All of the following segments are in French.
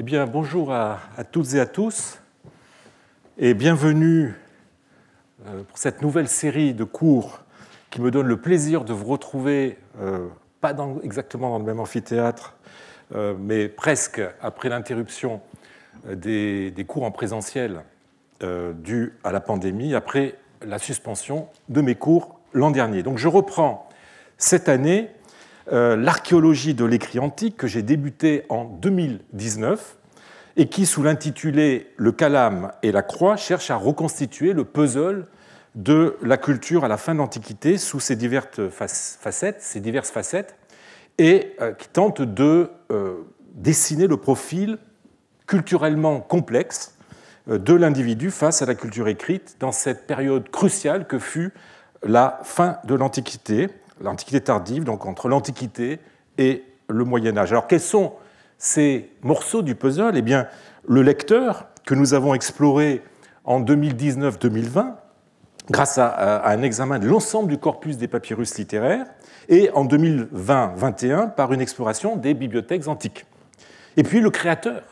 Eh bien, bonjour à, toutes et à tous et bienvenue euh, pour cette nouvelle série de cours qui me donne le plaisir de vous retrouver, euh, pas exactement dans le même amphithéâtre, euh, mais presque après l'interruption des, cours en présentiel dû à la pandémie, après la suspension de mes cours l'an dernier. Donc je reprends cette année euh, l'archéologie de l'écrit antique que j'ai débuté en 2019 et qui, sous l'intitulé Le calame et la croix, cherche à reconstituer le puzzle de la culture à la fin de l'Antiquité sous ses diverses facettes, et euh, qui tente de euh, dessiner le profil culturellement complexe de l'individu face à la culture écrite dans cette période cruciale que fut la fin de l'Antiquité l'Antiquité tardive, donc entre l'Antiquité et le Moyen Âge. Alors quels sont ces morceaux du puzzle Eh bien, le lecteur que nous avons exploré en 2019-2020, grâce à, un examen de l'ensemble du corpus des papyrus littéraires, et en 2020 2021 par une exploration des bibliothèques antiques. Et puis le créateur,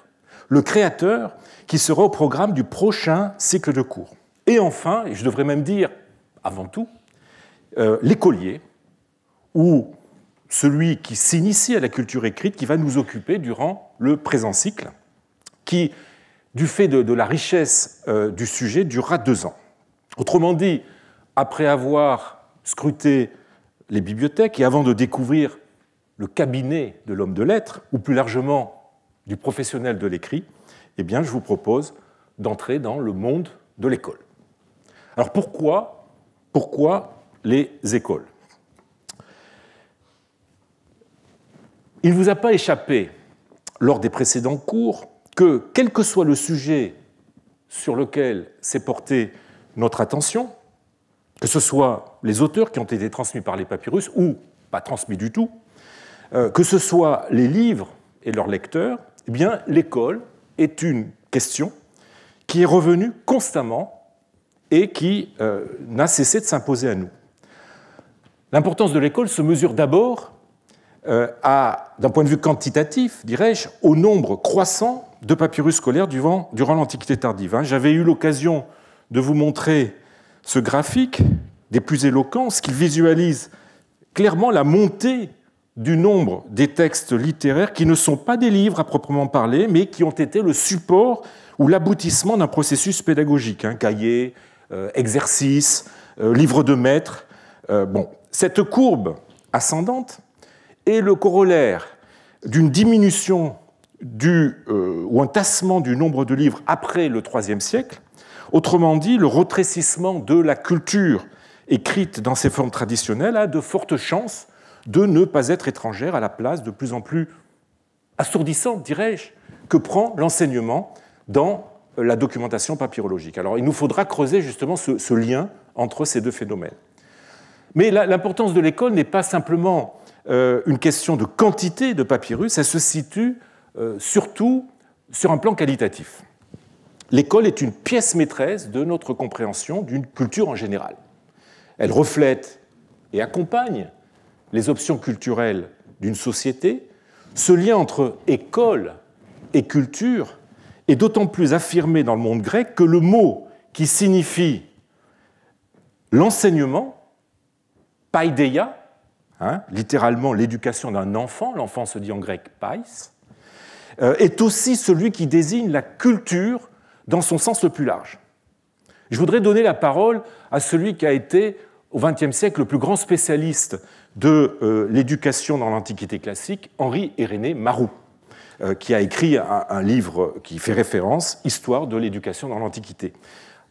le créateur qui sera au programme du prochain cycle de cours. Et enfin, et je devrais même dire avant tout, euh, l'écolier, ou celui qui s'initie à la culture écrite, qui va nous occuper durant le présent cycle, qui, du fait de, la richesse euh, du sujet, durera deux ans. Autrement dit, après avoir scruté les bibliothèques et avant de découvrir le cabinet de l'homme de lettres, ou plus largement du professionnel de l'écrit, eh bien, je vous propose d'entrer dans le monde de l'école. Alors pourquoi, pourquoi les écoles Il ne vous a pas échappé, lors des précédents cours, que quel que soit le sujet sur lequel s'est portée notre attention, que ce soit les auteurs qui ont été transmis par les papyrus ou pas transmis du tout, euh, que ce soit les livres et leurs lecteurs, eh bien l'école est une question qui est revenue constamment et qui euh, n'a cessé de s'imposer à nous. L'importance de l'école se mesure d'abord à, euh, d'un point de vue quantitatif, dirais-je, au nombre croissant de papyrus scolaires durant, l'Antiquité tardive. Hein. J'avais eu l'occasion de vous montrer ce graphique des plus éloquents, ce qui visualise clairement la montée du nombre des textes littéraires qui ne sont pas des livres à proprement parler, mais qui ont été le support ou l'aboutissement d'un processus pédagogique, hein. Cahiers, cahier, euh, euh, livres exercice, de maître. bon. Cette courbe ascendante et le corollaire d'une diminution du, euh, ou un tassement du nombre de livres après le IIIe siècle, autrement dit le retrécissement de la culture écrite dans ses formes traditionnelles a de fortes chances de ne pas être étrangère à la place de plus en plus assourdissante, dirais-je, que prend l'enseignement dans la documentation papyrologique. Alors il nous faudra creuser justement ce lien entre ces deux phénomènes. Mais l'importance de l'école n'est pas simplement euh, une question de quantité de papyrus, elle se situe euh, surtout sur un plan qualitatif. L'école est une pièce maîtresse de notre compréhension d'une culture en général. Elle reflète et accompagne les options culturelles d'une société. Ce lien entre école et culture est d'autant plus affirmé dans le monde grec que le mot qui signifie l'enseignement, paideia, Hein, littéralement l'éducation d'un enfant, l'enfant se dit en grec païs euh, », est aussi celui qui désigne la culture dans son sens le plus large. Je voudrais donner la parole à celui qui a été au XXe siècle le plus grand spécialiste de euh, l'éducation dans l'Antiquité classique, Henri Irénée Maroux, euh, qui a écrit un, un, livre qui fait référence, Histoire de l'éducation dans l'Antiquité.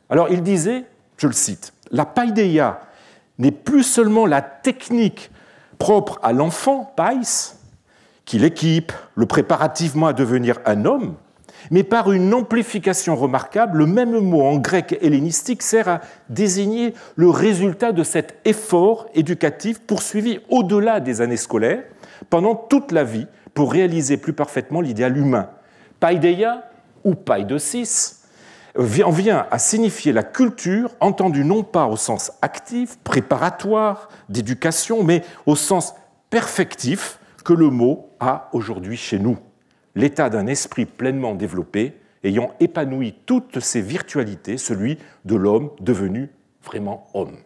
Alors il disait, je le cite, La païdéia n'est plus seulement la technique propre à l'enfant, Païs, qui l'équipe, le préparativement à devenir un homme, mais par une amplification remarquable, le même mot en grec hellénistique sert à désigner le résultat de cet effort éducatif poursuivi au-delà des années scolaires, pendant toute la vie, pour réaliser plus parfaitement l'idéal humain. Paideia, ou païdosis, vient à signifier la culture entendue non pas au sens actif, préparatoire, d'éducation, mais au sens perfectif que le mot a aujourd'hui chez nous. L'état d'un esprit pleinement développé, ayant épanoui toutes ses virtualités, celui de l'homme devenu vraiment homme.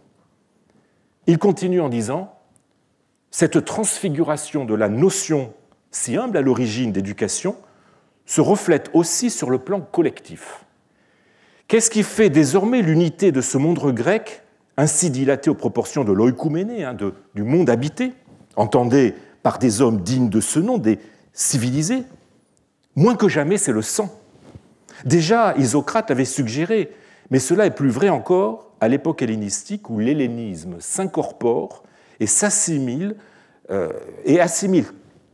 Il continue en disant Cette transfiguration de la notion si humble à l'origine d'éducation se reflète aussi sur le plan collectif. Qu'est-ce qui fait désormais l'unité de ce monde grec, ainsi dilaté aux proportions de l'oïkouméné, hein, du monde habité, entendé par des hommes dignes de ce nom, des civilisés Moins que jamais, c'est le sang. Déjà, Isocrate avait suggéré, mais cela est plus vrai encore à l'époque hellénistique où l'hellénisme s'incorpore et s'assimile euh, et assimile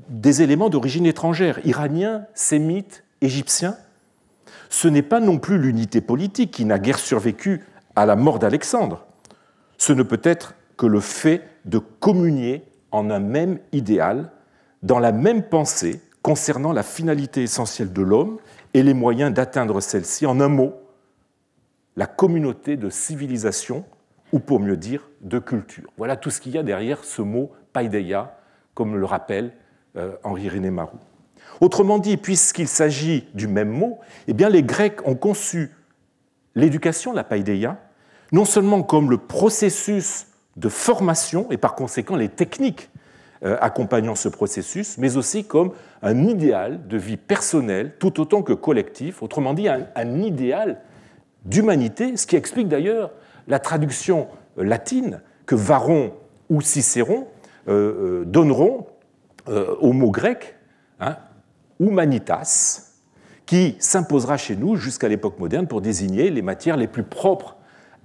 des éléments d'origine étrangère, iraniens, sémites, égyptiens, ce n'est pas non plus l'unité politique qui n'a guère survécu à la mort d'Alexandre. Ce ne peut être que le fait de communier en un même idéal, dans la même pensée concernant la finalité essentielle de l'homme et les moyens d'atteindre celle-ci, en un mot, la communauté de civilisation, ou pour mieux dire, de culture. Voilà tout ce qu'il y a derrière ce mot paideia, comme le rappelle euh, Henri-René Marou. Autrement dit, puisqu'il s'agit du même mot, eh bien les Grecs ont conçu l'éducation, la païdéia, non seulement comme le processus de formation et par conséquent les techniques euh, accompagnant ce processus, mais aussi comme un idéal de vie personnelle tout autant que collectif, autrement dit un, idéal d'humanité, ce qui explique d'ailleurs la traduction euh, latine que Varron ou Cicéron euh, donneront au mot grec humanitas, qui s'imposera chez nous jusqu'à l'époque moderne pour désigner les matières les plus propres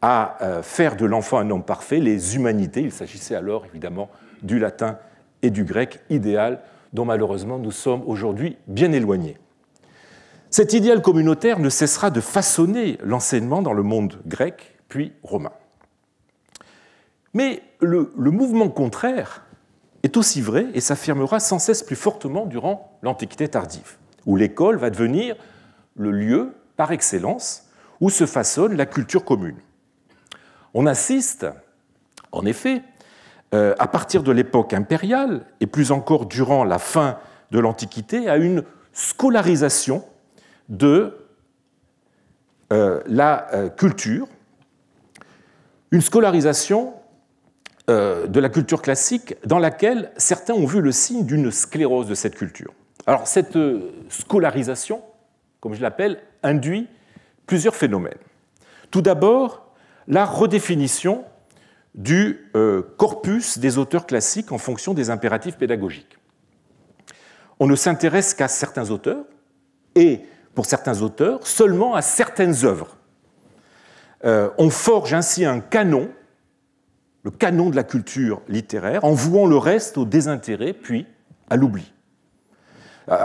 à euh, faire de l'enfant un homme parfait, les humanités. Il s'agissait alors évidemment du latin et du grec idéal dont malheureusement nous sommes aujourd'hui bien éloignés. Cet idéal communautaire ne cessera de façonner l'enseignement dans le monde grec puis romain. Mais le, le mouvement contraire est aussi vrai et s'affirmera sans cesse plus fortement durant l'Antiquité tardive, où l'école va devenir le lieu par excellence où se façonne la culture commune. On assiste, en effet, euh, à partir de l'époque impériale, et plus encore durant la fin de l'Antiquité, à une scolarisation de euh, la euh, culture, une scolarisation euh, de la culture classique dans laquelle certains ont vu le signe d'une sclérose de cette culture. Alors cette euh, scolarisation, comme je l'appelle, induit plusieurs phénomènes. Tout d'abord, la redéfinition du euh, corpus des auteurs classiques en fonction des impératifs pédagogiques. On ne s'intéresse qu'à certains auteurs et, pour certains auteurs, seulement à certaines œuvres. on forge ainsi un canon le canon de la culture littéraire, en vouant le reste au désintérêt, puis à l'oubli.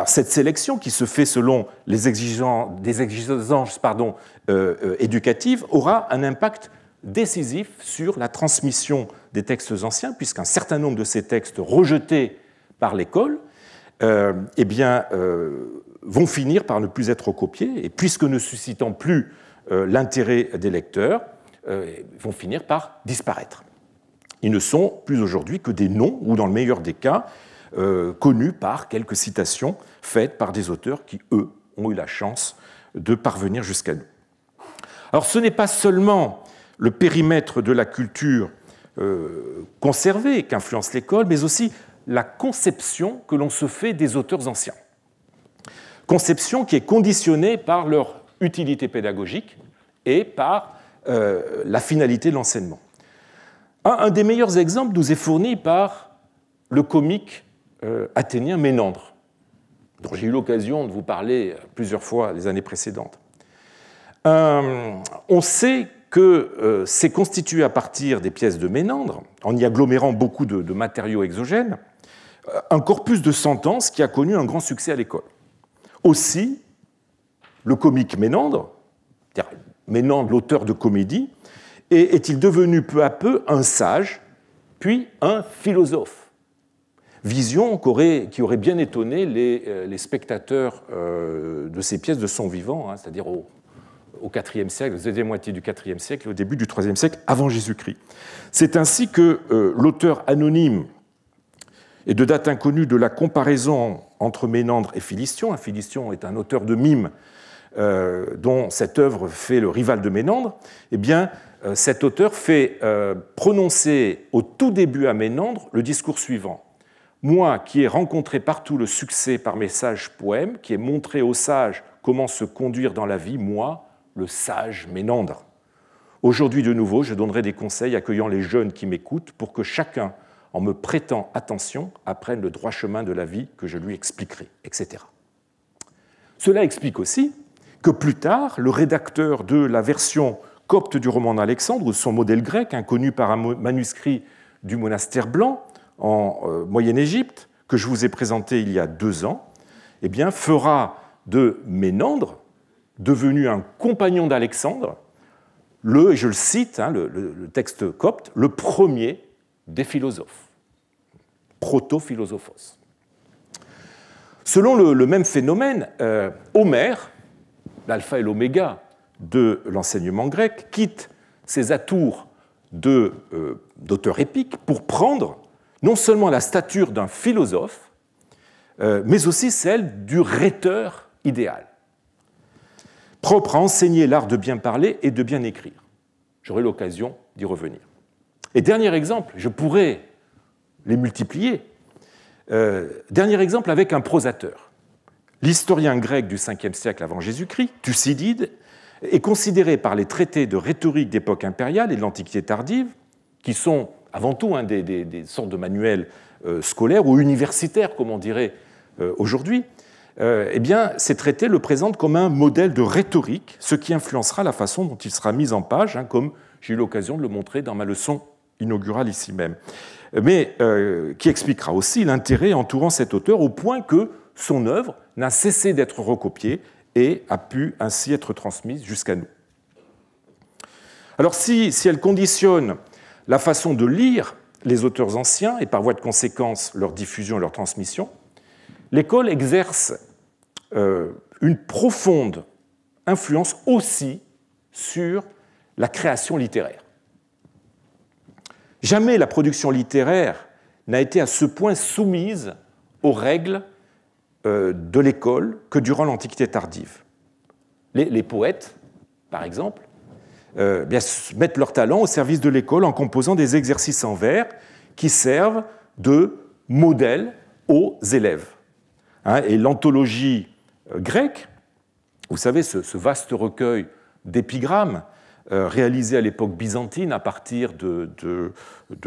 Cette sélection, qui se fait selon les exigences, des euh, euh, éducatives, aura un impact décisif sur la transmission des textes anciens, puisqu'un certain nombre de ces textes rejetés par l'école euh, eh bien, vont finir par ne plus être copiés et puisque ne suscitant plus l'intérêt des lecteurs, vont finir par disparaître. Ils ne sont plus aujourd'hui que des noms, ou dans le meilleur des cas, euh, connus par quelques citations faites par des auteurs qui, eux, ont eu la chance de parvenir jusqu'à nous. Alors ce n'est pas seulement le périmètre de la culture euh, conservée qu'influence l'école, mais aussi la conception que l'on se fait des auteurs anciens. Conception qui est conditionnée par leur utilité pédagogique et par euh, la finalité de l'enseignement. Un, des meilleurs exemples nous est fourni par le comique euh, athénien Ménandre, dont j'ai eu l'occasion de vous parler euh, plusieurs fois les années précédentes. Euh, on sait que c'est constitué à partir des pièces de Ménandre, en y agglomérant beaucoup de, matériaux exogènes, un corpus de sentences qui a connu un grand succès à l'école. Aussi, le comique Ménandre, Ménandre l'auteur de comédie, et est-il devenu peu à peu un sage, puis un philosophe Vision qui aurait, bien étonné les, euh, spectateurs euh, de ces pièces de son vivant, hein, c'est-à-dire au, au IVe siècle, aux deuxième moitié du IVe siècle au début du IIIe siècle avant Jésus-Christ. C'est ainsi que euh, l'auteur anonyme et de date inconnue de la comparaison entre Ménandre et Philistion, hein, Philistion est un auteur de mime dont cette œuvre fait le rival de Ménandre, eh bien, euh, cet auteur fait euh, prononcer au tout début à Ménandre le discours suivant. Moi qui ai rencontré partout le succès par mes sages poèmes, qui ai montré aux sages comment se conduire dans la vie, moi, le sage Ménandre. Aujourd'hui de nouveau, je donnerai des conseils accueillant les jeunes qui m'écoutent pour que chacun, en me prêtant attention, apprenne le droit chemin de la vie que je lui expliquerai, etc. Cela explique aussi que plus tard, le rédacteur de la version copte du roman d'Alexandre, ou son modèle grec, inconnu par un manuscrit du monastère blanc en euh, Moyen égypte que je vous ai présenté il y a deux ans, eh bien, fera de Ménandre, devenu un compagnon d'Alexandre, le, et je le cite, hein, le, texte copte, le premier des philosophes, proto-philosophos. Selon le, même phénomène, euh, Homère, l'alpha et l'oméga de l'enseignement grec, quitte ses atours euh, d'auteur épique pour prendre non seulement la stature d'un philosophe, euh, mais aussi celle du rhéteur idéal, propre à enseigner l'art de bien parler et de bien écrire. J'aurai l'occasion d'y revenir. Et dernier exemple, je pourrais les multiplier. Euh, dernier exemple avec un prosateur, l'historien grec du 5e siècle avant Jésus-Christ, Thucydide, est considéré par les traités de rhétorique d'époque impériale et de l'Antiquité tardive, qui sont avant tout hein, des, sortes de manuels euh, scolaires ou universitaires, comme on dirait euh, aujourd'hui, euh, eh bien, ces traités le présentent comme un modèle de rhétorique, ce qui influencera la façon dont il sera mis en page, hein, comme j'ai eu l'occasion de le montrer dans ma leçon inaugurale ici même. Mais qui expliquera aussi l'intérêt entourant cet auteur au point que son œuvre n'a cessé d'être recopiée et a pu ainsi être transmise jusqu'à nous. Alors si, elle conditionne la façon de lire les auteurs anciens et par voie de conséquence leur diffusion et leur transmission, l'école exerce euh, une profonde influence aussi sur la création littéraire. Jamais la production littéraire n'a été à ce point soumise aux règles euh, de l'école que durant l'Antiquité tardive. Les, poètes, par exemple, euh, mettent leur talent au service de l'école en composant des exercices en vers qui servent de modèle aux élèves. Hein, et l'anthologie euh, grecque, vous savez, ce, vaste recueil d'épigrammes réalisé à l'époque byzantine à partir de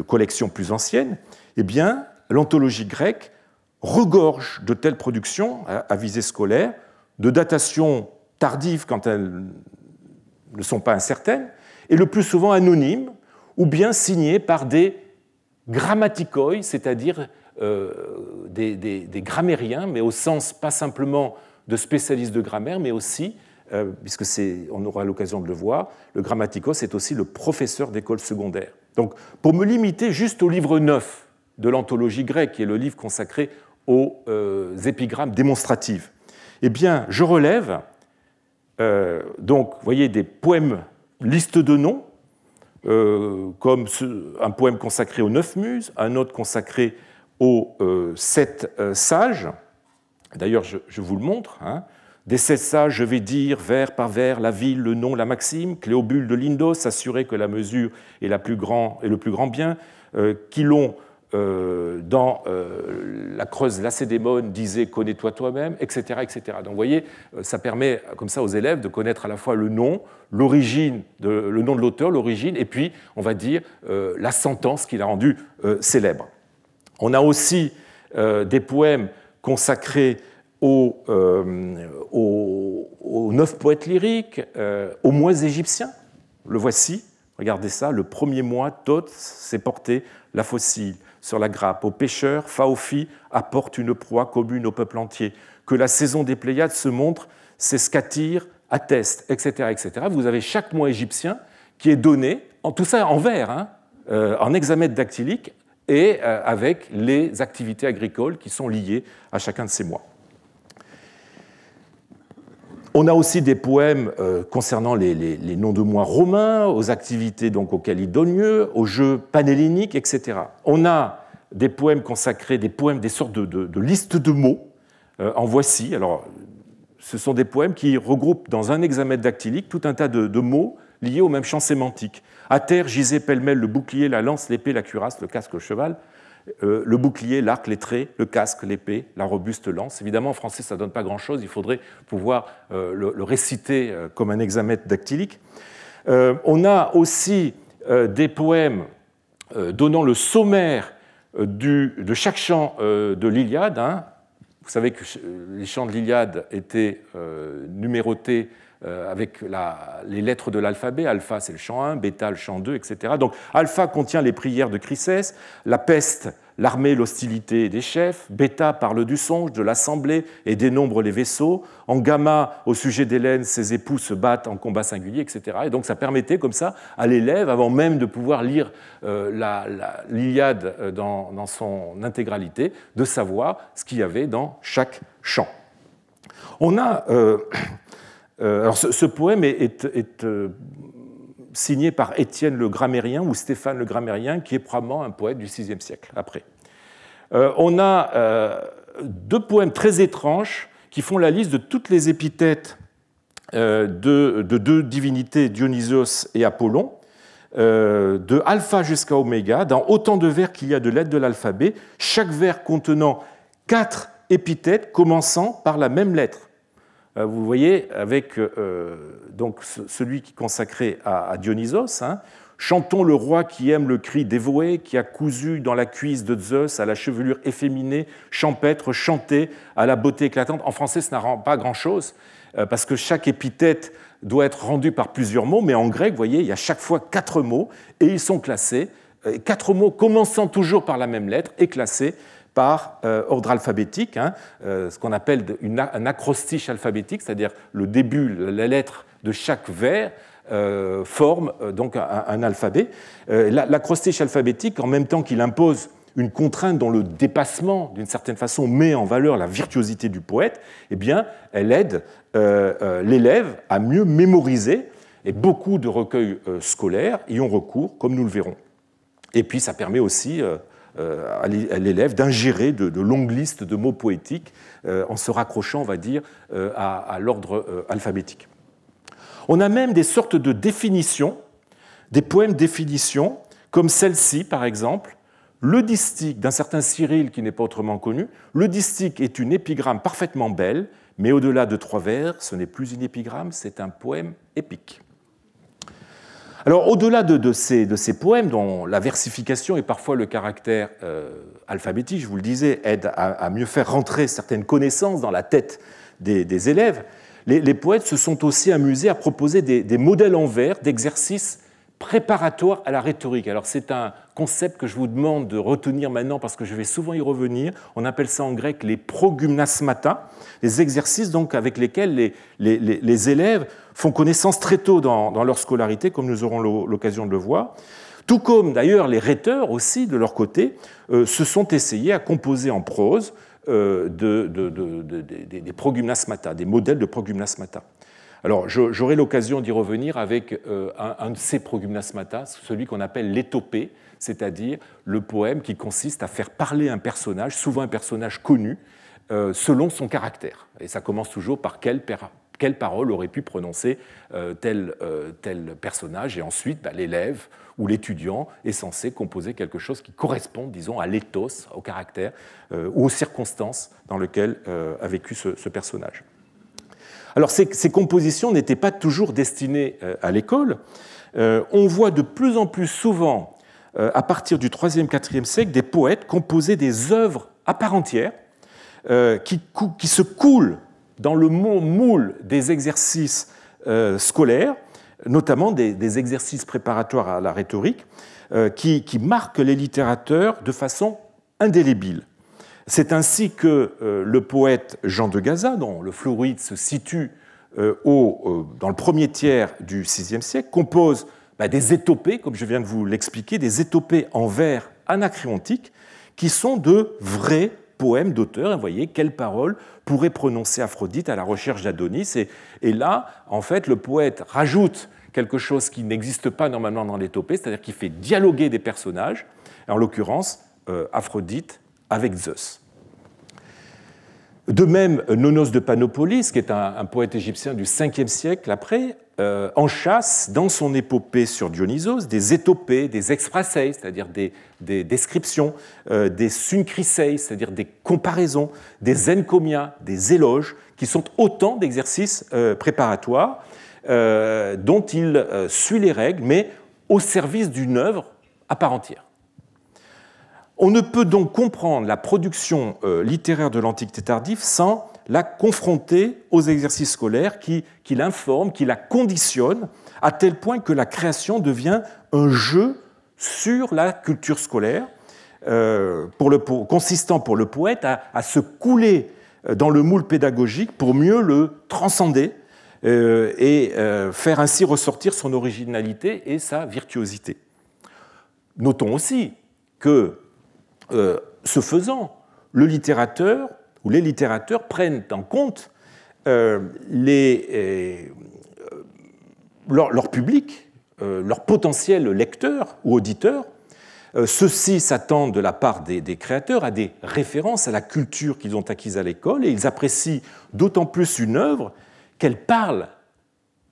collections plus anciennes, eh bien, l'anthologie grecque regorge de telles productions hein, à visée scolaire, de datations tardives quand elles ne sont pas incertaines, et le plus souvent anonymes, ou bien signées par des grammaticoi, c'est-à-dire euh, des, des, grammairiens, mais au sens pas simplement de spécialistes de grammaire, mais aussi, euh, puisque c'est, on aura l'occasion de le voir, le grammatico, c'est aussi le professeur d'école secondaire. Donc, pour me limiter juste au livre 9 de l'anthologie grecque, qui est le livre consacré aux euh, épigrammes démonstratives Eh bien, je relève, euh, donc, voyez, des poèmes, listes de noms, euh, comme un poème consacré aux neuf muses, un autre consacré aux sept sages. D'ailleurs, je, vous le montre. Hein. Des sept sages, je vais dire vers par vers la ville, le nom, la maxime. Cléobule de Lindos, s'assurer que la mesure est, le plus grand bien. qui l'ont euh, dans euh, la Creuse, Lacédémone disait connais-toi toi-même, etc., etc. Donc vous voyez, euh, ça permet comme ça aux élèves de connaître à la fois le nom, l'origine, le nom de l'auteur, l'origine, et puis on va dire la sentence qu'il a rendue célèbre. On a aussi des poèmes consacrés aux, aux neuf poètes lyriques, aux mois égyptiens. Le voici, regardez ça, le premier mois, Thoth s'est porté la fossile sur la grappe. Aux pêcheurs, Faofi apporte une proie commune au peuple entier. Que la saison des Pléiades se montre, c'est ce qu'attire, atteste, etc., etc. Vous avez chaque mois égyptien qui est donné, en, tout ça en vers, hein, euh, en hexamètre dactylique et euh, avec les activités agricoles qui sont liées à chacun de ces mois on a aussi des poèmes euh, concernant les, noms de mois romains, aux activités donc auxquelles ils donnent lieu, aux jeux panhelléniques, etc. On a des poèmes consacrés, des poèmes, des sortes de, listes de mots. Euh, en voici. Alors, ce sont des poèmes qui regroupent dans un hexamètre dactylique tout un tas de, mots liés au même champ sémantique. À terre gisait pêle-mêle le bouclier, la lance, l'épée, la cuirasse, le casque, le cheval. Euh, le bouclier, l'arc, les traits, le casque, l'épée, la robuste lance. Évidemment, en français, ça ne donne pas grand-chose. Il faudrait pouvoir euh, le, réciter euh, comme un hexamètre dactylique. on a aussi des poèmes donnant le sommaire de chaque chant de l'Iliade. Hein. Vous savez que les chants de l'Iliade étaient numérotés euh, avec les lettres de l'alphabet. Alpha, c'est le champ 1, bêta, le champ 2, etc. Donc alpha contient les prières de Chrysès, la peste, l'armée, l'hostilité des chefs, bêta parle du songe, de l'assemblée et dénombre les vaisseaux, en gamma, au sujet d'Hélène, ses époux se battent en combat singulier, etc. Et donc ça permettait comme ça à l'élève, avant même de pouvoir lire euh, l'Iliade euh, dans, son intégralité, de savoir ce qu'il y avait dans chaque chant. On a euh, alors ce, poème est, euh, signé par Étienne le Grammairien ou Stéphane le Grammairien, qui est probablement un poète du VIe siècle après. Euh, on a deux poèmes très étranges qui font la liste de toutes les épithètes de, de, deux divinités, Dionysos et Apollon, de alpha jusqu'à oméga, dans autant de vers qu'il y a de lettres de l'alphabet, chaque vers contenant quatre épithètes commençant par la même lettre. Euh, vous voyez, avec euh, donc celui qui est consacré à, Dionysos, hein, Chantons le roi qui aime le cri dévoué, qui a cousu dans la cuisse de Zeus à la chevelure efféminée, champêtre, chanté à la beauté éclatante. En français, ça n'a pas grand-chose, euh, parce que chaque épithète doit être rendue par plusieurs mots, mais en grec, vous voyez, il y a chaque fois quatre mots, et ils sont classés. Quatre mots commençant toujours par la même lettre et classés par euh, ordre alphabétique, hein, euh, ce qu'on appelle un acrostiche alphabétique, c'est-à-dire le début, la lettre de chaque vers euh, forme donc un, un alphabet. L'acrostiche alphabétique, en même temps qu'il impose une contrainte dont le dépassement, d'une certaine façon, met en valeur la virtuosité du poète, eh bien, elle aide l'élève à mieux mémoriser, et beaucoup de recueils scolaires y ont recours, comme nous le verrons. Et puis ça permet aussi euh, à l'élève d'ingérer de, longues listes de mots poétiques euh, en se raccrochant, on va dire, euh, à, à l'ordre alphabétique. On a même des sortes de définitions, des poèmes définitions, comme celle-ci par exemple, le distique d'un certain Cyril qui n'est pas autrement connu, le distique est une épigramme parfaitement belle, mais au-delà de trois vers, ce n'est plus une épigramme, c'est un poème épique. Alors au-delà de, ces, poèmes dont la versification et parfois le caractère euh, alphabétique, je vous le disais, aident à, mieux faire rentrer certaines connaissances dans la tête des, élèves, les, poètes se sont aussi amusés à proposer des, modèles en vers d'exercices préparatoires à la rhétorique. Alors c'est un concept que je vous demande de retenir maintenant parce que je vais souvent y revenir. On appelle ça en grec les progymnasmata, les exercices donc avec lesquels les élèves font connaissance très tôt dans, leur scolarité, comme nous aurons l'occasion de le voir. Tout comme d'ailleurs les rhéteurs aussi, de leur côté, euh, se sont essayés à composer en prose euh, de, des progymnasmata, des modèles de progymnasmata. Alors j'aurai l'occasion d'y revenir avec euh, un, de ces progymnasmata, celui qu'on appelle l'étopée, c'est-à-dire le poème qui consiste à faire parler un personnage, souvent un personnage connu, selon son caractère. Et ça commence toujours par quel quelle parole aurait pu prononcer euh, tel, euh, tel, personnage. Et ensuite, bah, l'élève ou l'étudiant est censé composer quelque chose qui correspond, disons, à l'éthos, au caractère euh, ou aux circonstances dans lesquelles a vécu ce, personnage. Alors ces, compositions n'étaient pas toujours destinées à l'école. on voit de plus en plus souvent, à partir du 3e, 4e siècle, des poètes composer des œuvres à part entière qui se coulent dans le moule des exercices euh, scolaires, notamment des, exercices préparatoires à la rhétorique, euh, qui, marquent les littérateurs de façon indélébile. C'est ainsi que euh, le poète Jean de Gaza, dont le Floride se situe au, dans le premier tiers du VIe siècle, compose bah, des étopées, comme je viens de vous l'expliquer, des étopées en vers anacréontiques, qui sont de vrais poème d'auteur, vous voyez, quelles paroles pourrait prononcer Aphrodite à la recherche d'Adonis. Et, là, en fait, le poète rajoute quelque chose qui n'existe pas normalement dans les c'est-à-dire qu'il fait dialoguer des personnages, en l'occurrence, euh, Aphrodite avec Zeus. De même, Nonos de Panopolis, qui est un, poète égyptien du 5e siècle après, euh, en chasse dans son épopée sur Dionysos des étopées, des exprasei, c'est-à-dire des, descriptions, euh, des synchriseis, c'est-à-dire des comparaisons, des encomia, des éloges, qui sont autant d'exercices euh, préparatoires dont il suit les règles, mais au service d'une œuvre à part entière. On ne peut donc comprendre la production euh, littéraire de l'Antiquité tardive sans la confronter aux exercices scolaires qui, qui l'informent, qui la conditionnent, à tel point que la création devient un jeu sur la culture scolaire, euh, pour le, consistant pour le poète à, se couler euh, dans le moule pédagogique pour mieux le transcender et faire ainsi ressortir son originalité et sa virtuosité. Notons aussi que euh, ce faisant, le littérateur ou les littérateurs prennent en compte euh, euh, leur, public, leur potentiel lecteur ou auditeur. Ceux-ci s'attendent de la part des, créateurs à des références à la culture qu'ils ont acquise à l'école et ils apprécient d'autant plus une œuvre qu'elle parle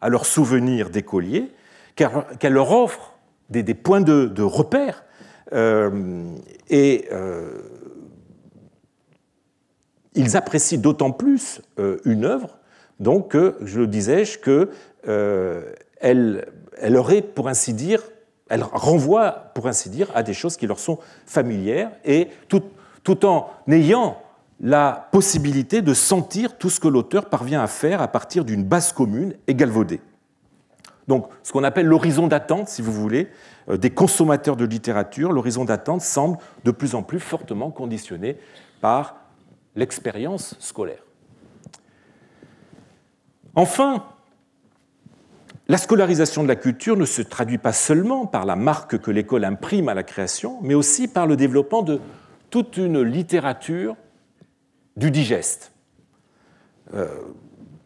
à leurs souvenirs d'écoliers, qu'elle leur offre des, points de repère euh, et euh, ils apprécient d'autant plus euh, une œuvre, donc je le disais, que elle, aurait, pour ainsi dire, elle renvoie, pour ainsi dire, à des choses qui leur sont familières, et tout, tout en ayant la possibilité de sentir tout ce que l'auteur parvient à faire à partir d'une base commune et galvaudée. Donc ce qu'on appelle l'horizon d'attente, si vous voulez, euh, des consommateurs de littérature, l'horizon d'attente semble de plus en plus fortement conditionné par l'expérience scolaire. Enfin, la scolarisation de la culture ne se traduit pas seulement par la marque que l'école imprime à la création, mais aussi par le développement de toute une littérature du digeste, euh,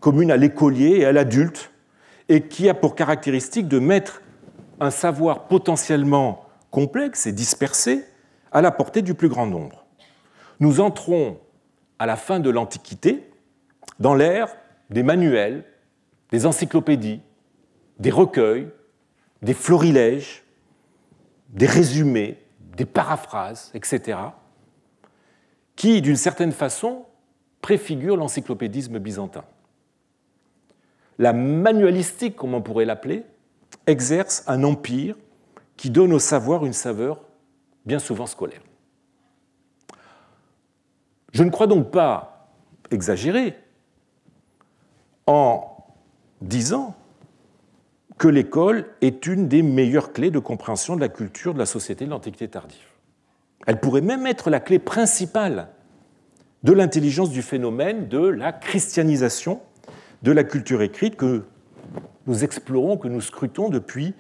commune à l'écolier et à l'adulte, et qui a pour caractéristique de mettre un savoir potentiellement complexe et dispersé à la portée du plus grand nombre. Nous entrons à la fin de l'Antiquité dans l'ère des manuels, des encyclopédies, des recueils, des florilèges, des résumés, des paraphrases, etc., qui, d'une certaine façon, préfigurent l'encyclopédisme byzantin la manualistique, comme on pourrait l'appeler, exerce un empire qui donne au savoir une saveur bien souvent scolaire. Je ne crois donc pas exagérer en disant que l'école est une des meilleures clés de compréhension de la culture de la société de l'Antiquité tardive. Elle pourrait même être la clé principale de l'intelligence du phénomène de la christianisation de la culture écrite que nous explorons, que nous scrutons depuis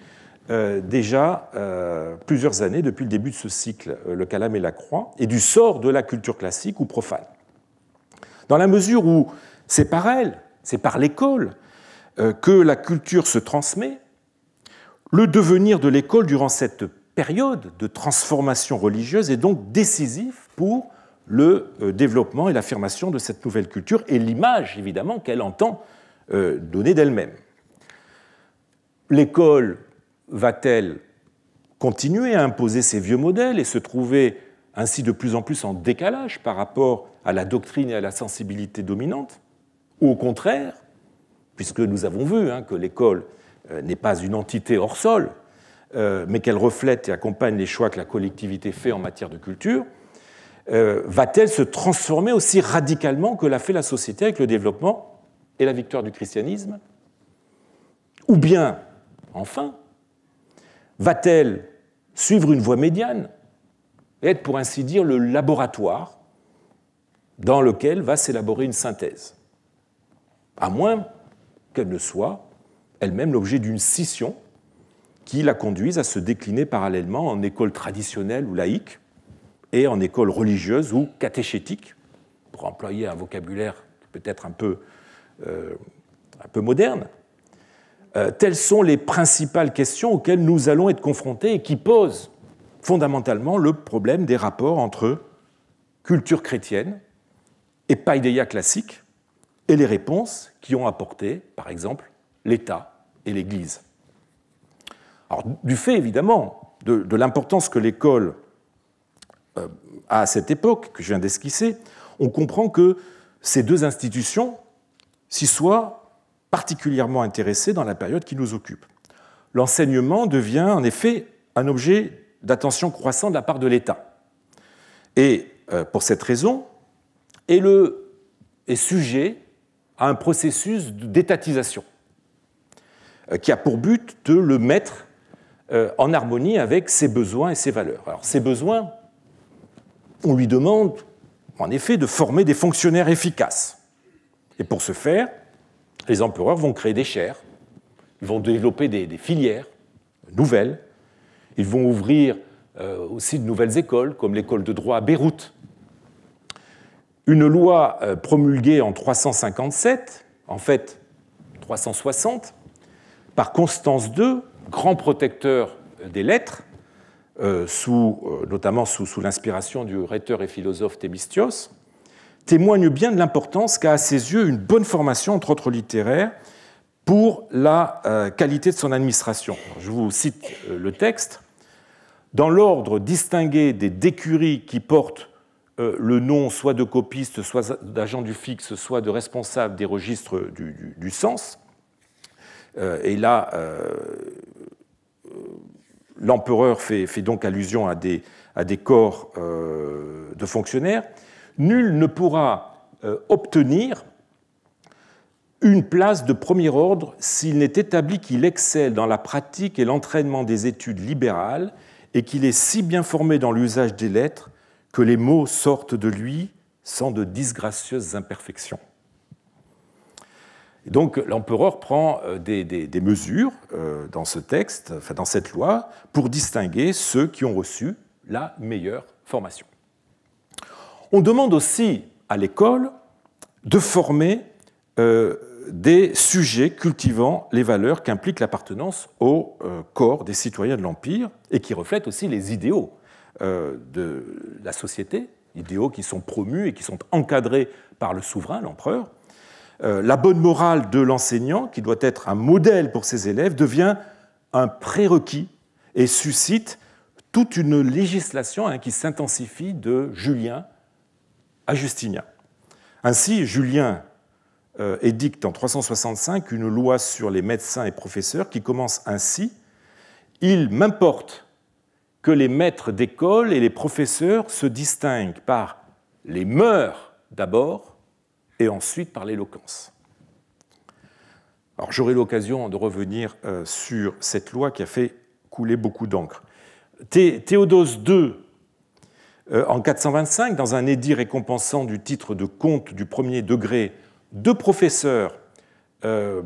euh, déjà euh, plusieurs années, depuis le début de ce cycle, euh, le calame et la croix, et du sort de la culture classique ou profane. Dans la mesure où c'est par elle, c'est par l'école, que la culture se transmet, le devenir de l'école durant cette période de transformation religieuse est donc décisif pour le euh, développement et l'affirmation de cette nouvelle culture et l'image, évidemment, qu'elle entend euh, donner d'elle-même. L'école va-t-elle continuer à imposer ses vieux modèles et se trouver ainsi de plus en plus en décalage par rapport à la doctrine et à la sensibilité dominante Ou au contraire, puisque nous avons vu hein, que l'école euh, n'est pas une entité hors sol, mais qu'elle reflète et accompagne les choix que la collectivité fait en matière de culture, euh, va-t-elle se transformer aussi radicalement que l'a fait la société avec le développement et la victoire du christianisme Ou bien, enfin, va-t-elle suivre une voie médiane et être, pour ainsi dire, le laboratoire dans lequel va s'élaborer une synthèse À moins qu'elle ne soit elle-même l'objet d'une scission qui la conduise à se décliner parallèlement en école traditionnelle ou laïque, et en école religieuse ou catéchétique, pour employer un vocabulaire peut-être un peu, euh, un peu moderne. Euh, telles sont les principales questions auxquelles nous allons être confrontés et qui posent fondamentalement le problème des rapports entre culture chrétienne et païdéia classique et les réponses qui ont apporté, par exemple, l'État et l'Église. Alors, du fait évidemment de l'importance que l'école euh, à cette époque que je viens d'esquisser, on comprend que ces deux institutions s'y soient particulièrement intéressées dans la période qui nous occupe. L'enseignement devient en effet un objet d'attention croissante de la part de l'État. Et euh, pour cette raison, est, le, est sujet à un processus d'étatisation euh, qui a pour but de le mettre en harmonie avec ses besoins et ses valeurs. Alors ses besoins, on lui demande, en effet, de former des fonctionnaires efficaces. Et pour ce faire, les empereurs vont créer des chaires, ils vont développer des, filières nouvelles, ils vont ouvrir euh, aussi de nouvelles écoles, comme l'école de droit à Beyrouth. Une loi euh, promulguée en 357, en fait 360, par Constance II, grand protecteur euh, des lettres, euh, sous, euh, notamment sous, sous l'inspiration du rhéteur et philosophe Thémistios, témoigne bien de l'importance qu'a à ses yeux une bonne formation, entre autres littéraire, pour la euh, qualité de son administration. Je vous cite le texte. Dans l'ordre distingué des décuries qui portent le nom soit de copiste, soit d'agent du fixe, soit de responsable des registres du, du sens, et là, L'empereur fait, donc allusion à des, corps euh, de fonctionnaires. Nul ne pourra euh, obtenir une place de premier ordre s'il n'est établi qu'il excelle dans la pratique et l'entraînement des études libérales et qu'il est si bien formé dans l'usage des lettres que les mots sortent de lui sans de disgracieuses imperfections donc l'empereur prend euh, des, mesures euh, dans ce texte, dans cette loi, pour distinguer ceux qui ont reçu la meilleure formation. On demande aussi à l'école de former euh, des sujets cultivant les valeurs qu'implique l'appartenance au corps des citoyens de l'Empire et qui reflètent aussi les idéaux de la société, idéaux qui sont promus et qui sont encadrés par le souverain, l'empereur. Euh, la bonne morale de l'enseignant, qui doit être un modèle pour ses élèves, devient un prérequis et suscite toute une législation hein, qui s'intensifie de Julien à Justinien. Ainsi, Julien euh, édicte en 365 une loi sur les médecins et professeurs qui commence ainsi Il m'importe que les maîtres d'école et les professeurs se distinguent par les mœurs d'abord, et ensuite par l'éloquence. Alors j'aurai l'occasion de revenir euh, sur cette loi qui a fait couler beaucoup d'encre. Théodose II, euh, en 425, dans un édit récompensant du titre de comte du premier degré deux professeurs euh,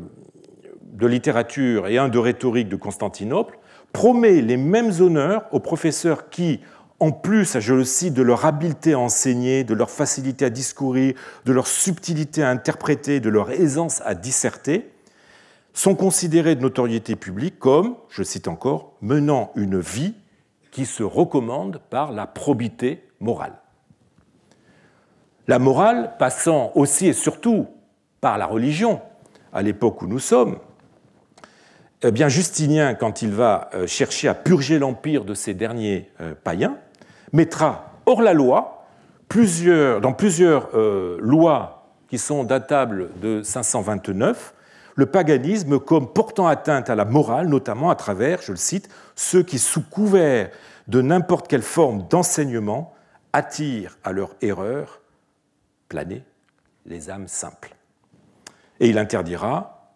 de littérature et un de rhétorique de Constantinople, promet les mêmes honneurs aux professeurs qui, en plus, je le cite, de leur habileté à enseigner, de leur facilité à discourir, de leur subtilité à interpréter, de leur aisance à disserter, sont considérés de notoriété publique comme, je cite encore, menant une vie qui se recommande par la probité morale. La morale passant aussi et surtout par la religion, à l'époque où nous sommes, eh bien Justinien, quand il va euh, chercher à purger l'empire de ces derniers euh, païens, mettra hors la loi plusieurs, dans plusieurs euh, lois qui sont datables de 529 le paganisme comme portant atteinte à la morale, notamment à travers, je le cite, ceux qui, sous couvert de n'importe quelle forme d'enseignement, attirent à leur erreur, planer, les âmes simples. Et il interdira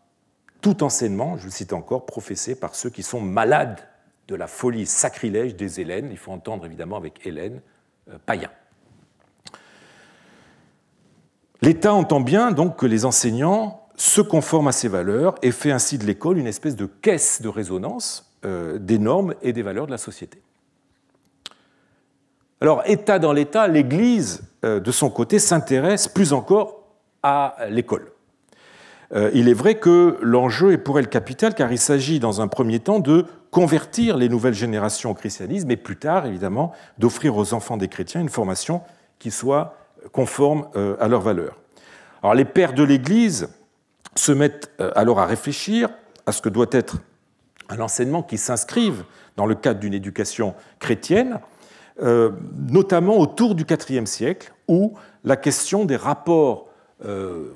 tout enseignement, je le cite encore, professé par ceux qui sont malades de la folie sacrilège des Hélènes. Il faut entendre évidemment avec Hélène euh, païen. L'État entend bien donc que les enseignants se conforment à ces valeurs et fait ainsi de l'école une espèce de caisse de résonance euh, des normes et des valeurs de la société. Alors, État dans l'État, l'Église, euh, de son côté, s'intéresse plus encore à l'école. Il est vrai que l'enjeu est pour elle capital car il s'agit dans un premier temps de convertir les nouvelles générations au christianisme et plus tard, évidemment, d'offrir aux enfants des chrétiens une formation qui soit euh, conforme euh, à leurs valeurs. Alors les pères de l'Église se mettent euh, alors à réfléchir à ce que doit être un enseignement qui s'inscrive dans le cadre d'une éducation chrétienne, notamment autour du IVe siècle, où la question des rapports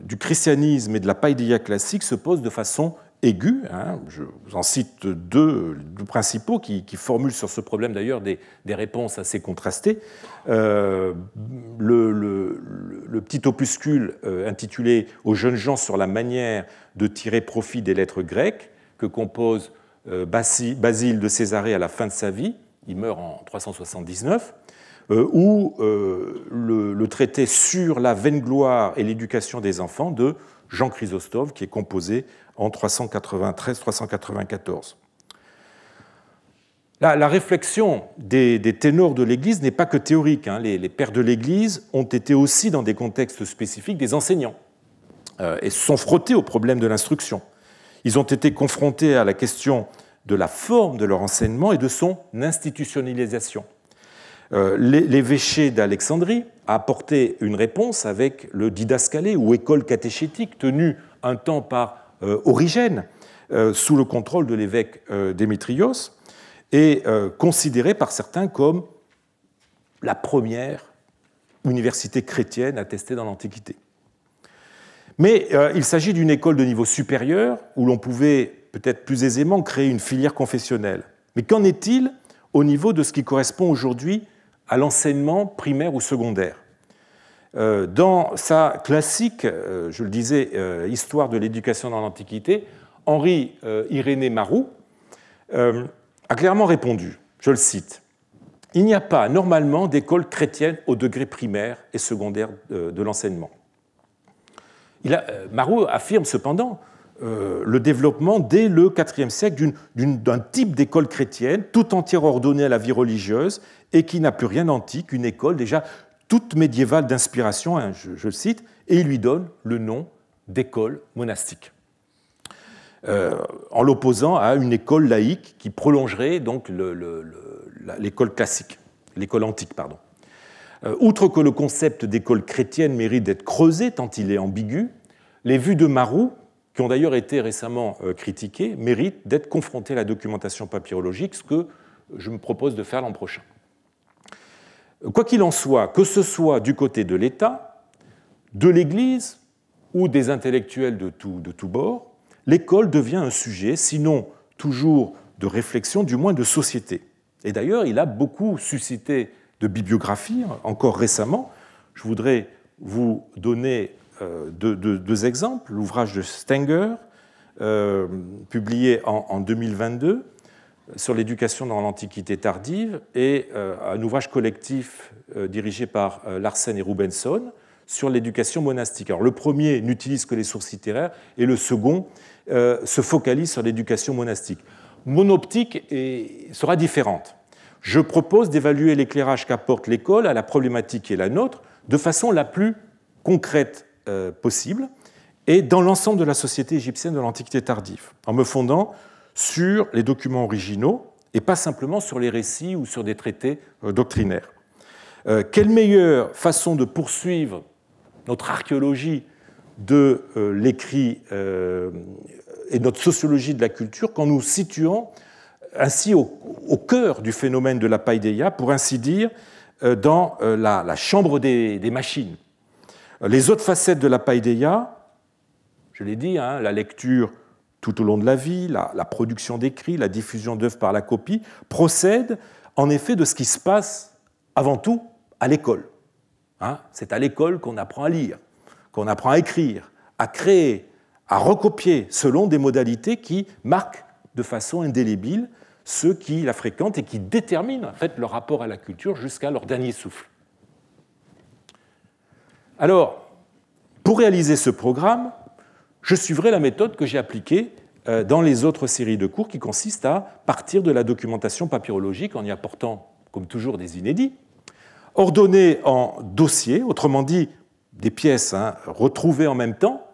du christianisme et de la païdéia classique se pose de façon aiguë. Hein. Je vous en cite deux, principaux qui, formulent sur ce problème d'ailleurs des, réponses assez contrastées. Euh, le, petit opuscule euh, intitulé Aux jeunes gens sur la manière de tirer profit des lettres grecques que compose euh, Basile de Césarée à la fin de sa vie, il meurt en 379, ou le, le, traité sur la vaine gloire et l'éducation des enfants de Jean Chrysostome, qui est composé en 393-394. La, réflexion des, ténors de l'Église n'est pas que théorique. Hein. Les, pères de l'Église ont été aussi, dans des contextes spécifiques, des enseignants euh, et se sont frottés au problème de l'instruction. Ils ont été confrontés à la question de la forme de leur enseignement et de son institutionnalisation. Euh, L'évêché d'Alexandrie a apporté une réponse avec le didascalé ou école catéchétique tenue un temps par euh, origène, euh, sous le contrôle de l'évêque euh, Démétrios, et considérée par certains comme la première université chrétienne attestée dans l'Antiquité. Mais il s'agit d'une école de niveau supérieur où l'on pouvait peut-être plus aisément créer une filière confessionnelle. Mais qu'en est-il au niveau de ce qui correspond aujourd'hui à l'enseignement primaire ou secondaire euh, dans sa classique, euh, je le disais, euh, Histoire de l'éducation dans l'Antiquité, Henri Irénée Maroux a clairement répondu, je le cite, Il n'y a pas normalement d'école chrétienne au degré primaire et secondaire de l'enseignement. Maroux affirme cependant le développement dès le IVe siècle d'un type d'école chrétienne tout entière ordonnée à la vie religieuse et qui n'a plus rien d'antique, une école déjà toute médiévale d'inspiration, hein, je, le cite, et il lui donne le nom d'école monastique, euh, en l'opposant à une école laïque qui prolongerait donc l'école classique, l'école antique, pardon. Euh, outre que le concept d'école chrétienne mérite d'être creusé tant il est ambigu, les vues de Marou, qui ont d'ailleurs été récemment euh, critiquées, méritent d'être confrontées à la documentation papyrologique, ce que je me propose de faire l'an prochain. Quoi qu'il en soit, que ce soit du côté de l'État, de l'Église ou des intellectuels de tous tout bords, l'école devient un sujet, sinon toujours de réflexion, du moins de société. Et d'ailleurs, il a beaucoup suscité de bibliographies, hein, encore récemment. Je voudrais vous donner euh, deux, exemples. L'ouvrage de Stenger, euh, publié en 2022, sur l'éducation dans l'Antiquité tardive et euh, un ouvrage collectif euh, dirigé par euh, Larsen et Rubenson sur l'éducation monastique. Alors, le premier n'utilise que les sources littéraires et le second se focalise sur l'éducation monastique. Mon optique sera différente. Je propose d'évaluer l'éclairage qu'apporte l'école à la problématique qui est la nôtre de façon la plus concrète possible et dans l'ensemble de la société égyptienne de l'Antiquité tardive, en me fondant sur les documents originaux et pas simplement sur les récits ou sur des traités euh, doctrinaires. Euh, quelle meilleure façon de poursuivre notre archéologie de euh, l'écrit et notre sociologie de la culture quand nous situons ainsi au, cœur du phénomène de la païdéia, pour ainsi dire, dans la, chambre des, machines. Les autres facettes de la païdéia, je l'ai dit, hein, la lecture tout au long de la vie, la, production d'écrits, la diffusion d'œuvres par la copie, procède en effet de ce qui se passe avant tout à l'école. Hein, c'est à l'école qu'on apprend à lire, qu'on apprend à écrire, à créer, à recopier selon des modalités qui marquent de façon indélébile ceux qui la fréquentent et qui déterminent en fait leur rapport à la culture jusqu'à leur dernier souffle. Alors, pour réaliser ce programme, je suivrai la méthode que j'ai appliquée euh, dans les autres séries de cours qui consiste à partir de la documentation papyrologique en y apportant, comme toujours, des inédits, ordonnés en dossiers, autrement dit des pièces hein, retrouvées en même temps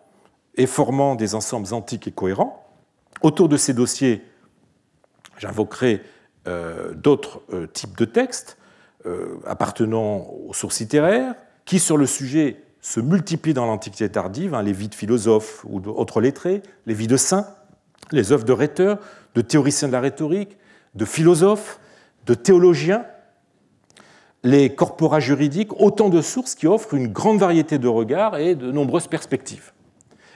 et formant des ensembles antiques et cohérents. Autour de ces dossiers, j'invoquerai euh, d'autres euh, types de textes appartenant aux sources littéraires qui, sur le sujet, se multiplient dans l'Antiquité tardive, hein, les vies de philosophes ou d'autres lettrés, les vies de saints, les œuvres de rhéteurs, de théoriciens de la rhétorique, de philosophes, de théologiens, les corpora juridiques, autant de sources qui offrent une grande variété de regards et de nombreuses perspectives.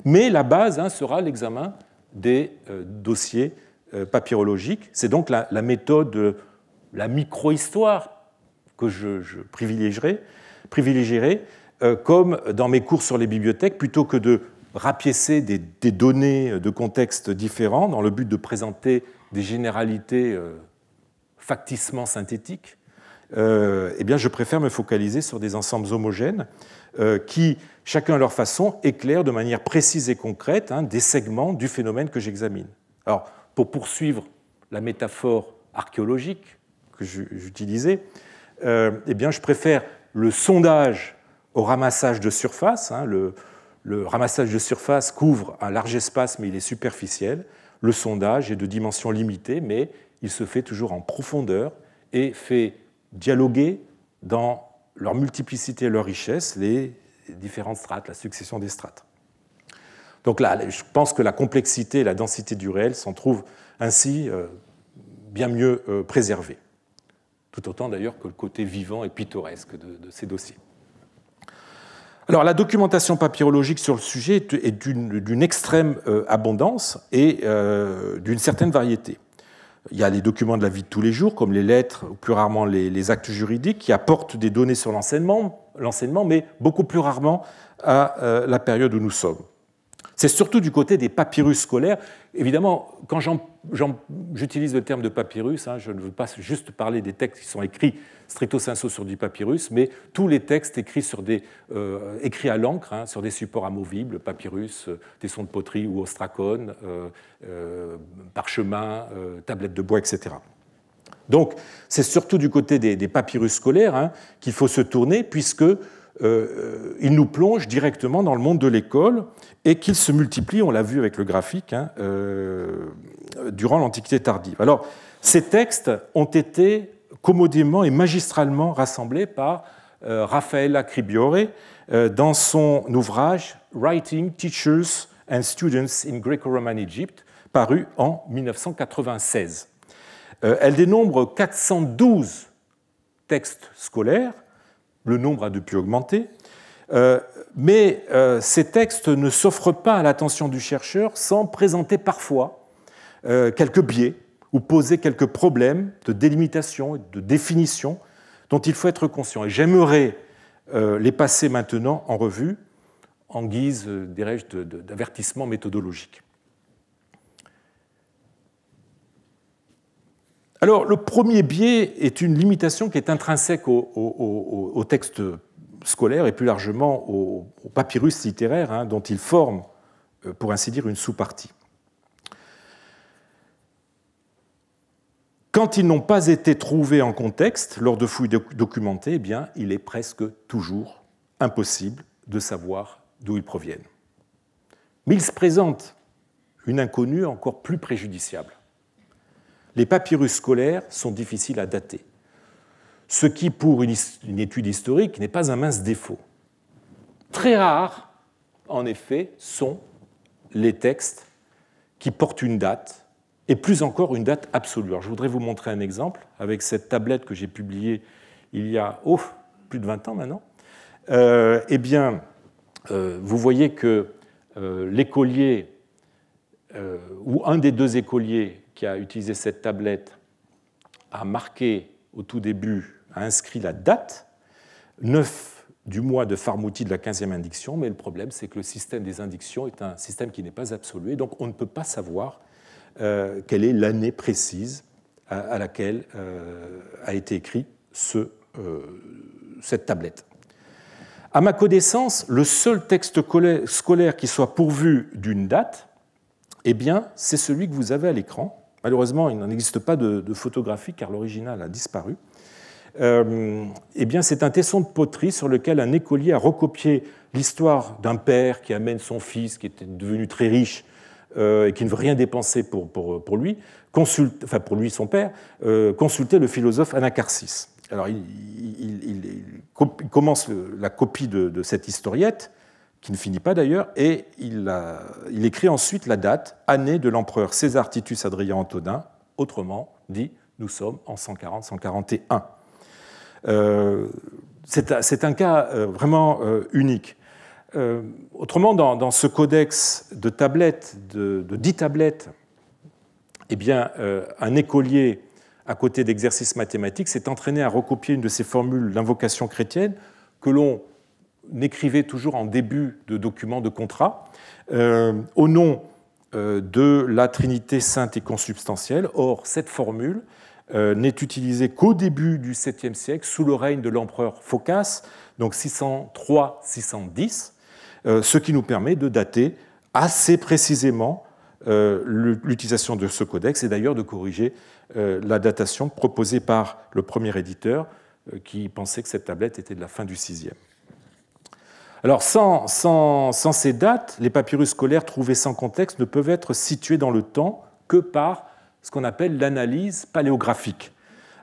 Mais la base hein, sera l'examen des euh, dossiers euh, papyrologiques. C'est donc la, méthode, euh, la la histoire que je, privilégierai euh, comme dans mes cours sur les bibliothèques, plutôt que de rapiécer des, données de contextes différents dans le but de présenter des généralités euh, facticement synthétiques, euh, eh bien, je préfère me focaliser sur des ensembles homogènes qui, chacun à leur façon, éclairent de manière précise et concrète hein, des segments du phénomène que j'examine. Alors, pour poursuivre la métaphore archéologique que j'utilisais, eh bien, je préfère le sondage au ramassage de surface. Hein, le, le ramassage de surface couvre un large espace, mais il est superficiel. Le sondage est de dimension limitée, mais il se fait toujours en profondeur et fait dialoguer dans leur multiplicité et leur richesse les différentes strates, la succession des strates. Donc là, je pense que la complexité et la densité du réel s'en trouvent ainsi euh, bien mieux euh, préservées, tout autant d'ailleurs que le côté vivant et pittoresque de ces dossiers. Alors la documentation papyrologique sur le sujet est d'une extrême euh, abondance et euh, d'une certaine variété. Il y a les documents de la vie de tous les jours, comme les lettres, ou plus rarement les, actes juridiques, qui apportent des données sur l'enseignement, mais beaucoup plus rarement à euh, la période où nous sommes. C'est surtout du côté des papyrus scolaires. Évidemment, quand j'en J'utilise le terme de papyrus, hein, je ne veux pas juste parler des textes qui sont écrits stricto sensu sur du papyrus, mais tous les textes écrits, euh, écrits à l'encre, hein, sur des supports amovibles, papyrus, euh, des sons de poterie ou ostracone, euh, parchemin, tablette de bois, etc. Donc c'est surtout du côté des, papyrus scolaires hein, qu'il faut se tourner, puisque euh, euh, il nous plonge directement dans le monde de l'école et qu'il se multiplie, on l'a vu avec le graphique, hein, euh, durant l'Antiquité tardive. Alors, ces textes ont été commodément et magistralement rassemblés par Raphaël Raffaella Cribiore dans son ouvrage Writing, Teachers and Students in Greco-Roman Egypt, paru en 1996. elle dénombre 412 textes scolaires le nombre a depuis augmenté. Euh, mais euh, ces textes ne s'offrent pas à l'attention du chercheur sans présenter parfois euh, quelques biais ou poser quelques problèmes de délimitation et de définition dont il faut être conscient. Et j'aimerais les passer maintenant en revue en guise, dirais-je, d'avertissement méthodologique. Alors, le premier biais est une limitation qui est intrinsèque au, textes scolaires texte scolaire et plus largement au, papyrus littéraire, hein, dont il forme, euh, pour ainsi dire, une sous-partie. Quand ils n'ont pas été trouvés en contexte lors de fouilles documentées, eh bien, il est presque toujours impossible de savoir d'où ils proviennent. Mais il se présente une inconnue encore plus préjudiciable les papyrus scolaires sont difficiles à dater, ce qui, pour une étude historique, n'est pas un mince défaut. Très rares, en effet, sont les textes qui portent une date, et plus encore une date absolue. je voudrais vous montrer un exemple avec cette tablette que j'ai publiée il y a oh, plus de 20 ans maintenant. Euh, eh bien, euh, vous voyez que euh, l'écolier, ou un des deux écoliers, qui a utilisé cette tablette a marqué au tout début, a inscrit la date, 9 du mois de Farmouti de la 15e indiction, mais le problème c'est que le système des indictions est un système qui n'est pas absolu, et donc on ne peut pas savoir euh, quelle est l'année précise à, laquelle euh, a été écrit ce, euh, cette tablette. À ma connaissance, le seul texte scolaire qui soit pourvu d'une date, eh bien, c'est celui que vous avez à l'écran, malheureusement il n'en existe pas de, photographie car l'original a disparu, euh, eh bien c'est un tesson de poterie sur lequel un écolier a recopié l'histoire d'un père qui amène son fils, qui était devenu très riche euh, et qui ne veut rien dépenser pour, lui, consulte, enfin pour lui son père, euh, consulter le philosophe Anacharsis. Alors il, commence la copie de cette historiette, qui ne finit pas d'ailleurs, et il, écrit ensuite la date, année de l'empereur César Titus Adrien Antonin, autrement dit, nous sommes en 140-141. Euh, c'est un cas euh, vraiment euh, unique. autrement, dans, ce codex de tablettes, de, dix tablettes, eh bien, un écolier, à côté d'exercices mathématiques, s'est entraîné à recopier une de ces formules d'invocation chrétienne que l'on n'écrivait toujours en début de document de contrat, euh, au nom euh, de la Trinité sainte et consubstantielle. Or, cette formule euh, n'est utilisée qu'au début du 7e siècle, sous le règne de l'empereur Phocas, donc 603-610, ce qui nous permet de dater assez précisément l'utilisation de ce codex et d'ailleurs de corriger la datation proposée par le premier éditeur qui pensait que cette tablette était de la fin du 6e. Alors sans, sans ces dates, les papyrus scolaires trouvés sans contexte ne peuvent être situés dans le temps que par ce qu'on appelle l'analyse paléographique.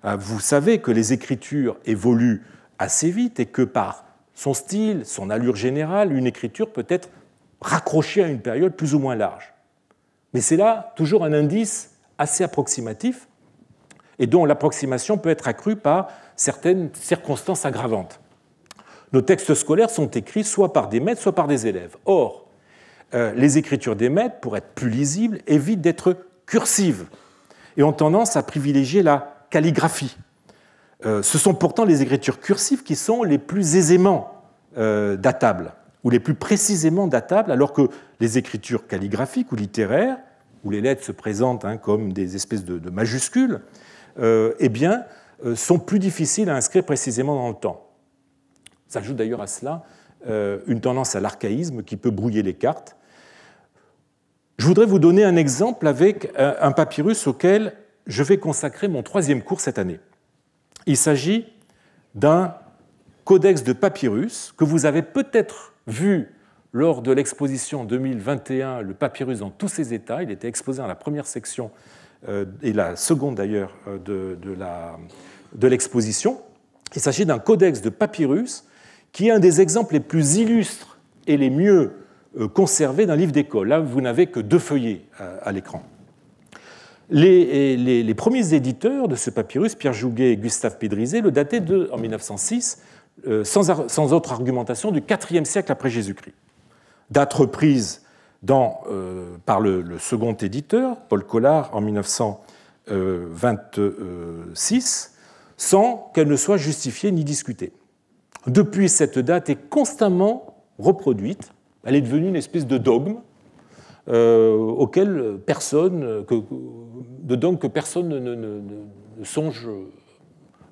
Euh, vous savez que les écritures évoluent assez vite et que par son style, son allure générale, une écriture peut être raccrochée à une période plus ou moins large. Mais c'est là toujours un indice assez approximatif et dont l'approximation peut être accrue par certaines circonstances aggravantes. Nos textes scolaires sont écrits soit par des maîtres, soit par des élèves. Or, euh, les écritures des maîtres, pour être plus lisibles, évitent d'être cursives et ont tendance à privilégier la calligraphie. Euh, ce sont pourtant les écritures cursives qui sont les plus aisément euh, datables, ou les plus précisément datables, alors que les écritures calligraphiques ou littéraires, où les lettres se présentent hein, comme des espèces de, majuscules, eh bien, sont plus difficiles à inscrire précisément dans le temps. S'ajoute d'ailleurs à cela euh, une tendance à l'archaïsme qui peut brouiller les cartes. Je voudrais vous donner un exemple avec euh, un papyrus auquel je vais consacrer mon troisième cours cette année. Il s'agit d'un codex de papyrus que vous avez peut-être vu lors de l'exposition 2021, le papyrus dans tous ses états. Il était exposé dans la première section euh, et la seconde d'ailleurs de, de l'exposition. Il s'agit d'un codex de papyrus qui est un des exemples les plus illustres et les mieux euh, conservés d'un livre d'école. Là, vous n'avez que deux feuillets à, l'écran. Les, premiers éditeurs de ce papyrus, Pierre Jouguet et Gustave Pédrisé, le dataient de, en 1906, euh, sans, autre argumentation, du IVe siècle après Jésus-Christ. Date reprise euh, par le, le, second éditeur, Paul Collard, en 1926, sans qu'elle ne soit justifiée ni discutée depuis cette date, est constamment reproduite. Elle est devenue une espèce de dogme euh, auquel personne, euh, que, de dogme que personne ne, songe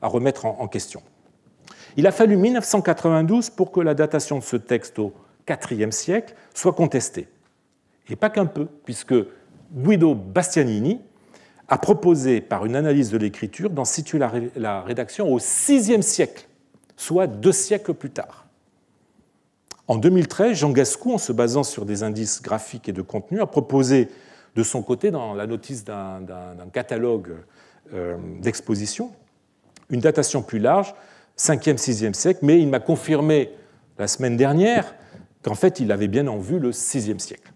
à remettre en, question. Il a fallu 1992 pour que la datation de ce texte au IVe siècle soit contestée. Et pas qu'un peu, puisque Guido Bastianini a proposé, par une analyse de l'écriture, d'en situer la, la rédaction au VIe siècle soit deux siècles plus tard. En 2013, Jean Gascou, en se basant sur des indices graphiques et de contenu, a proposé de son côté, dans la notice d'un catalogue euh, d'exposition, une datation plus large, 5e, 6e siècle, mais il m'a confirmé la semaine dernière qu'en fait, il avait bien en vue le 6e siècle.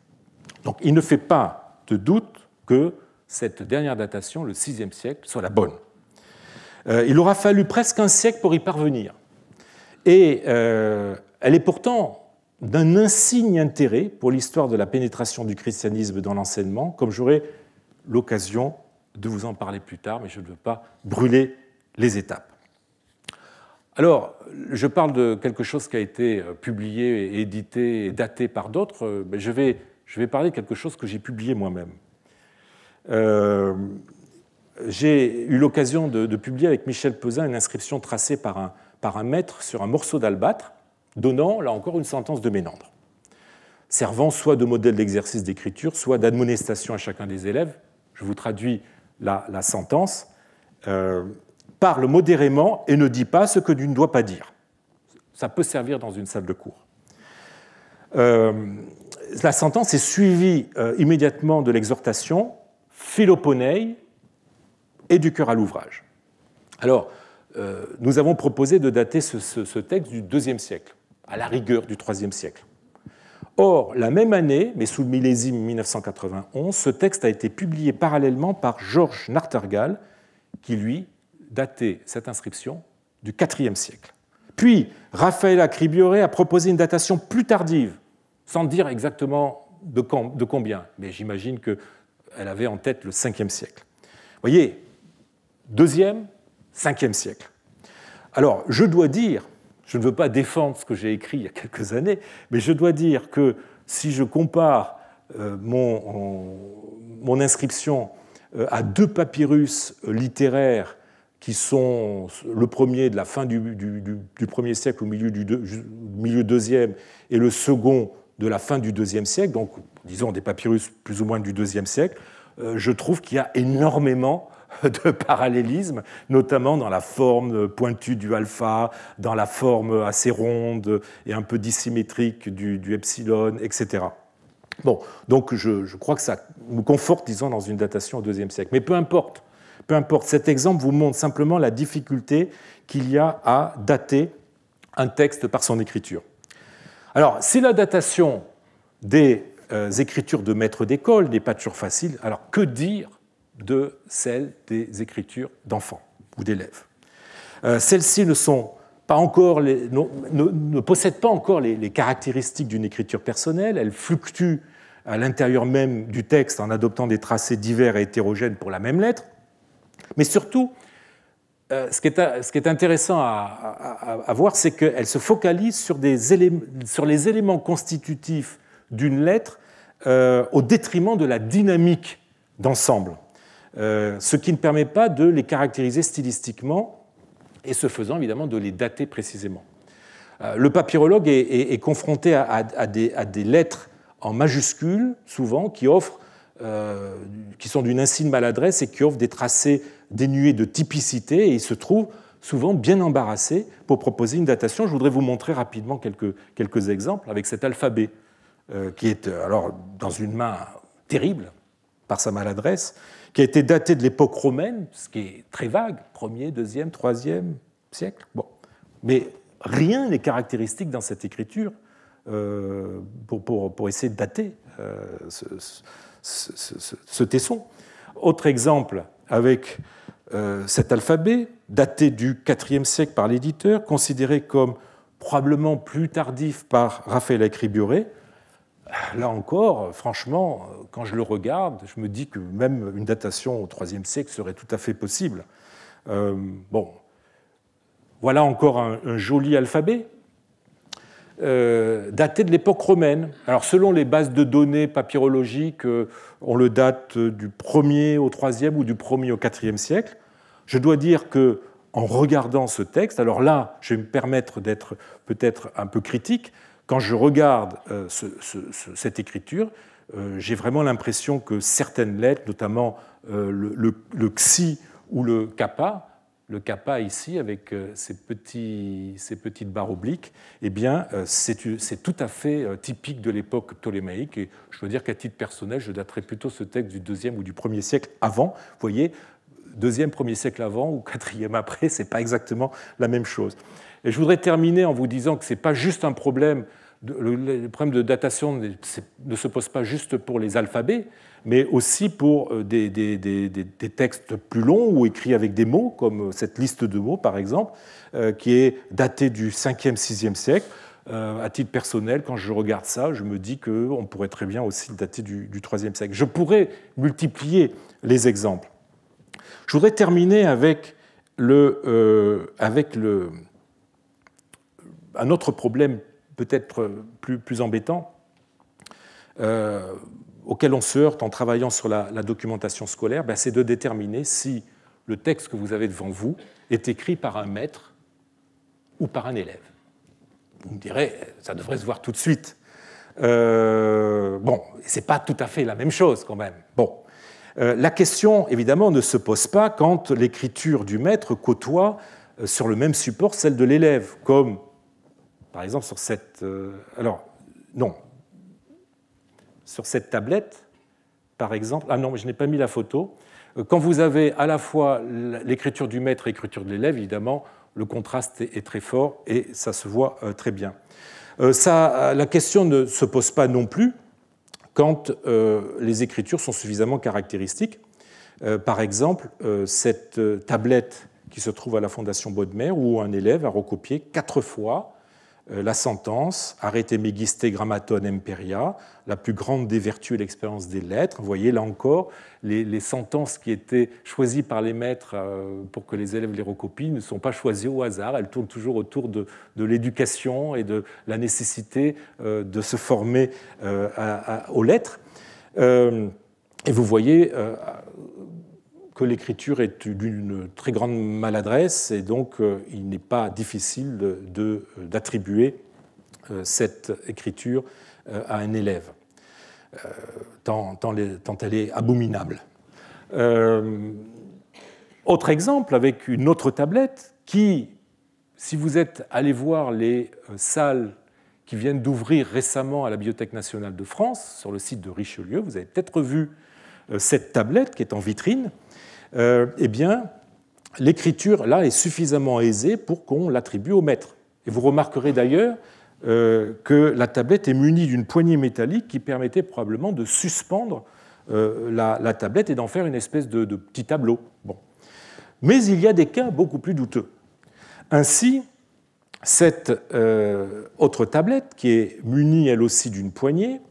Donc il ne fait pas de doute que cette dernière datation, le 6e siècle, soit la bonne. Euh, il aura fallu presque un siècle pour y parvenir. Et euh, elle est pourtant d'un insigne intérêt pour l'histoire de la pénétration du christianisme dans l'enseignement, comme j'aurai l'occasion de vous en parler plus tard, mais je ne veux pas brûler les étapes. Alors, je parle de quelque chose qui a été euh, publié, édité et daté par d'autres, euh, mais je vais, je vais parler de quelque chose que j'ai publié moi-même. j'ai eu l'occasion de, publier avec Michel Pesin une inscription tracée par un, par un maître sur un morceau d'albâtre, donnant là encore une sentence de Ménandre, servant soit de modèle d'exercice d'écriture, soit d'admonestation à chacun des élèves. Je vous traduis la, sentence. Euh, parle modérément et ne dis pas ce que tu ne dois pas dire. Ça peut servir dans une salle de cours. Euh, la sentence est suivie euh, immédiatement de l'exhortation philoponeille et du cœur à l'ouvrage. Alors, euh, nous avons proposé de dater ce, texte du IIe siècle, à la rigueur du IIIe siècle. Or, la même année, mais sous le millésime 1991, ce texte a été publié parallèlement par Georges Nartergal, qui lui datait cette inscription du IVe siècle. Puis, Raphaël Acribioré a proposé une datation plus tardive, sans dire exactement de, combien, mais j'imagine qu'elle avait en tête le 5 siècle. Vous voyez, deuxième, 5e siècle. Alors, je dois dire, je ne veux pas défendre ce que j'ai écrit il y a quelques années, mais je dois dire que si je compare euh, mon, inscription euh, à deux papyrus euh, littéraires qui sont le premier de la fin du, du, siècle au milieu du 2e, milieu deuxième et le second de la fin du deuxième siècle, donc disons des papyrus plus ou moins du deuxième siècle, je trouve qu'il y a énormément de parallélisme, notamment dans la forme pointue du alpha, dans la forme assez ronde et un peu dissymétrique du, epsilon, etc. Bon, donc je, crois que ça nous conforte, disons, dans une datation au IIe siècle. Mais peu importe, peu importe, cet exemple vous montre simplement la difficulté qu'il y a à dater un texte par son écriture. Alors, si la datation des euh, écritures de maîtres d'école n'est pas toujours facile, alors que dire de celles des écritures d'enfants ou d'élèves. Euh, celles-ci ne possèdent pas encore les, caractéristiques d'une écriture personnelle, elles fluctuent à l'intérieur même du texte en adoptant des tracés divers et hétérogènes pour la même lettre, mais surtout, euh, ce, qui est, intéressant à, voir, c'est qu'elles se focalisent sur, les éléments constitutifs d'une lettre euh, au détriment de la dynamique d'ensemble. Euh, ce qui ne permet pas de les caractériser stylistiquement et ce faisant évidemment de les dater précisément. Euh, le papyrologue est, confronté à, des, lettres en majuscules, souvent, qui, offrent, euh, qui sont d'une insigne maladresse et qui offrent des tracés dénués de typicité, et il se trouve souvent bien embarrassé pour proposer une datation. Je voudrais vous montrer rapidement quelques, exemples avec cet alphabet, qui est alors dans une main terrible par sa maladresse, qui a été daté de l'époque romaine, ce qui est très vague, 1er, 2e, 3e siècle. Bon. Mais rien n'est caractéristique dans cette écriture euh, pour, essayer de dater euh, ce, ce, tesson. Autre exemple avec euh, cet alphabet, daté du 4e siècle par l'éditeur, considéré comme probablement plus tardif par Raphaël Acriburet, là encore, franchement, quand je le regarde, je me dis que même une datation au IIIe siècle serait tout à fait possible. Euh, bon, voilà encore un, joli alphabet, euh, daté de l'époque romaine. Alors, selon les bases de données papyrologiques, euh, on le date du 1er au 3e ou du 1er au 4e siècle. Je dois dire que en regardant ce texte, alors là, je vais me permettre d'être peut-être un peu critique, quand je regarde euh, cette écriture, euh, j'ai vraiment l'impression que certaines lettres, notamment euh, le, xi ou le kappa, le kappa ici avec ces, petits, petites barres obliques, eh bien, c'est tout à fait typique de l'époque ptolémaïque. Et je dois dire qu'à titre personnel, je daterais plutôt ce texte du deuxième ou du premier siècle avant. Vous voyez, deuxième, premier siècle avant ou quatrième après, c'est pas exactement la même chose. Et je voudrais terminer en vous disant que ce n'est pas juste un problème, le problème de datation ne se pose pas juste pour les alphabets, mais aussi pour euh, des, textes plus longs ou écrits avec des mots, comme euh, cette liste de mots par exemple, euh, qui est datée du 5e, 6e siècle. à titre personnel, quand je regarde ça, je me dis qu'on pourrait très bien aussi le dater du, 3e siècle. Je pourrais multiplier les exemples. Je voudrais terminer avec le, avec le, un autre problème peut-être plus, plus embêtant, euh, auquel on se heurte en travaillant sur la, documentation scolaire, ben, c'est de déterminer si le texte que vous avez devant vous est écrit par un maître ou par un élève. Vous me direz, ça devrait se voir tout de suite. Bon, euh, bon, c'est pas tout à fait la même chose quand même. Bon, euh, la question évidemment ne se pose pas quand l'écriture du maître côtoie sur le même support celle de l'élève, comme par exemple, sur cette... Euh, alors, non. Sur cette tablette, par exemple... Ah non, je n'ai pas mis la photo. Euh, quand vous avez à la fois l'écriture du maître et l'écriture de l'élève, évidemment, le contraste est très fort et ça se voit euh, très bien. Ça, la question ne se pose pas non plus quand les écritures sont suffisamment caractéristiques. Par exemple, cette tablette qui se trouve à la Fondation Baudemer où un élève a recopié quatre fois euh, la sentence, arrêté megiste grammaton imperia, la plus grande des vertus et l'expérience des lettres. Vous voyez là encore les, sentences qui étaient choisies par les maîtres euh, pour que les élèves les recopient ne sont pas choisies au hasard, elles tournent toujours autour de, l'éducation et de la nécessité euh, de se former aux lettres. Et vous voyez que l'écriture est d'une très grande maladresse et donc euh, il n'est pas difficile euh, d'attribuer euh, cette écriture à un élève, tant, elle est abominable. autre exemple avec une autre tablette qui, si vous êtes allé voir les salles qui viennent d'ouvrir récemment à la Bibliothèque nationale de France, sur le site de Richelieu, vous avez peut-être vu euh, cette tablette qui est en vitrine, euh, eh bien, l'écriture là est suffisamment aisée pour qu'on l'attribue au maître. Et vous remarquerez d'ailleurs euh, que la tablette est munie d'une poignée métallique qui permettait probablement de suspendre la, tablette et d'en faire une espèce de, petit tableau. Bon. Mais il y a des cas beaucoup plus douteux. Ainsi, cette autre tablette, qui est munie elle aussi d'une poignée,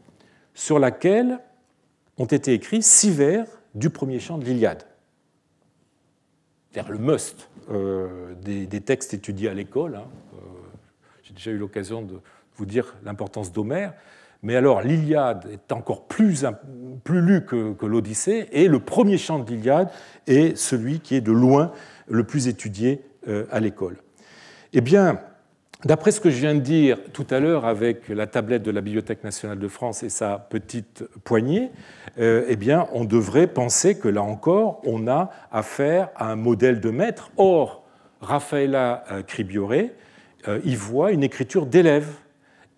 sur laquelle ont été écrits six vers du premier chant de l'Iliade, vers le must euh, des, textes étudiés à l'école. Hein. Euh, j'ai déjà eu l'occasion de vous dire l'importance d'Homère. Mais alors, l'Iliade est encore plus, plus lu que, l'Odyssée, et le premier chant de l'Iliade est celui qui est de loin le plus étudié euh, à l'école. Eh bien, D'après ce que je viens de dire tout à l'heure avec la tablette de la Bibliothèque nationale de France et sa petite poignée, euh, eh bien, on devrait penser que là encore, on a affaire à un modèle de maître. Or, Raffaella euh, Cribiore euh, y voit une écriture d'élève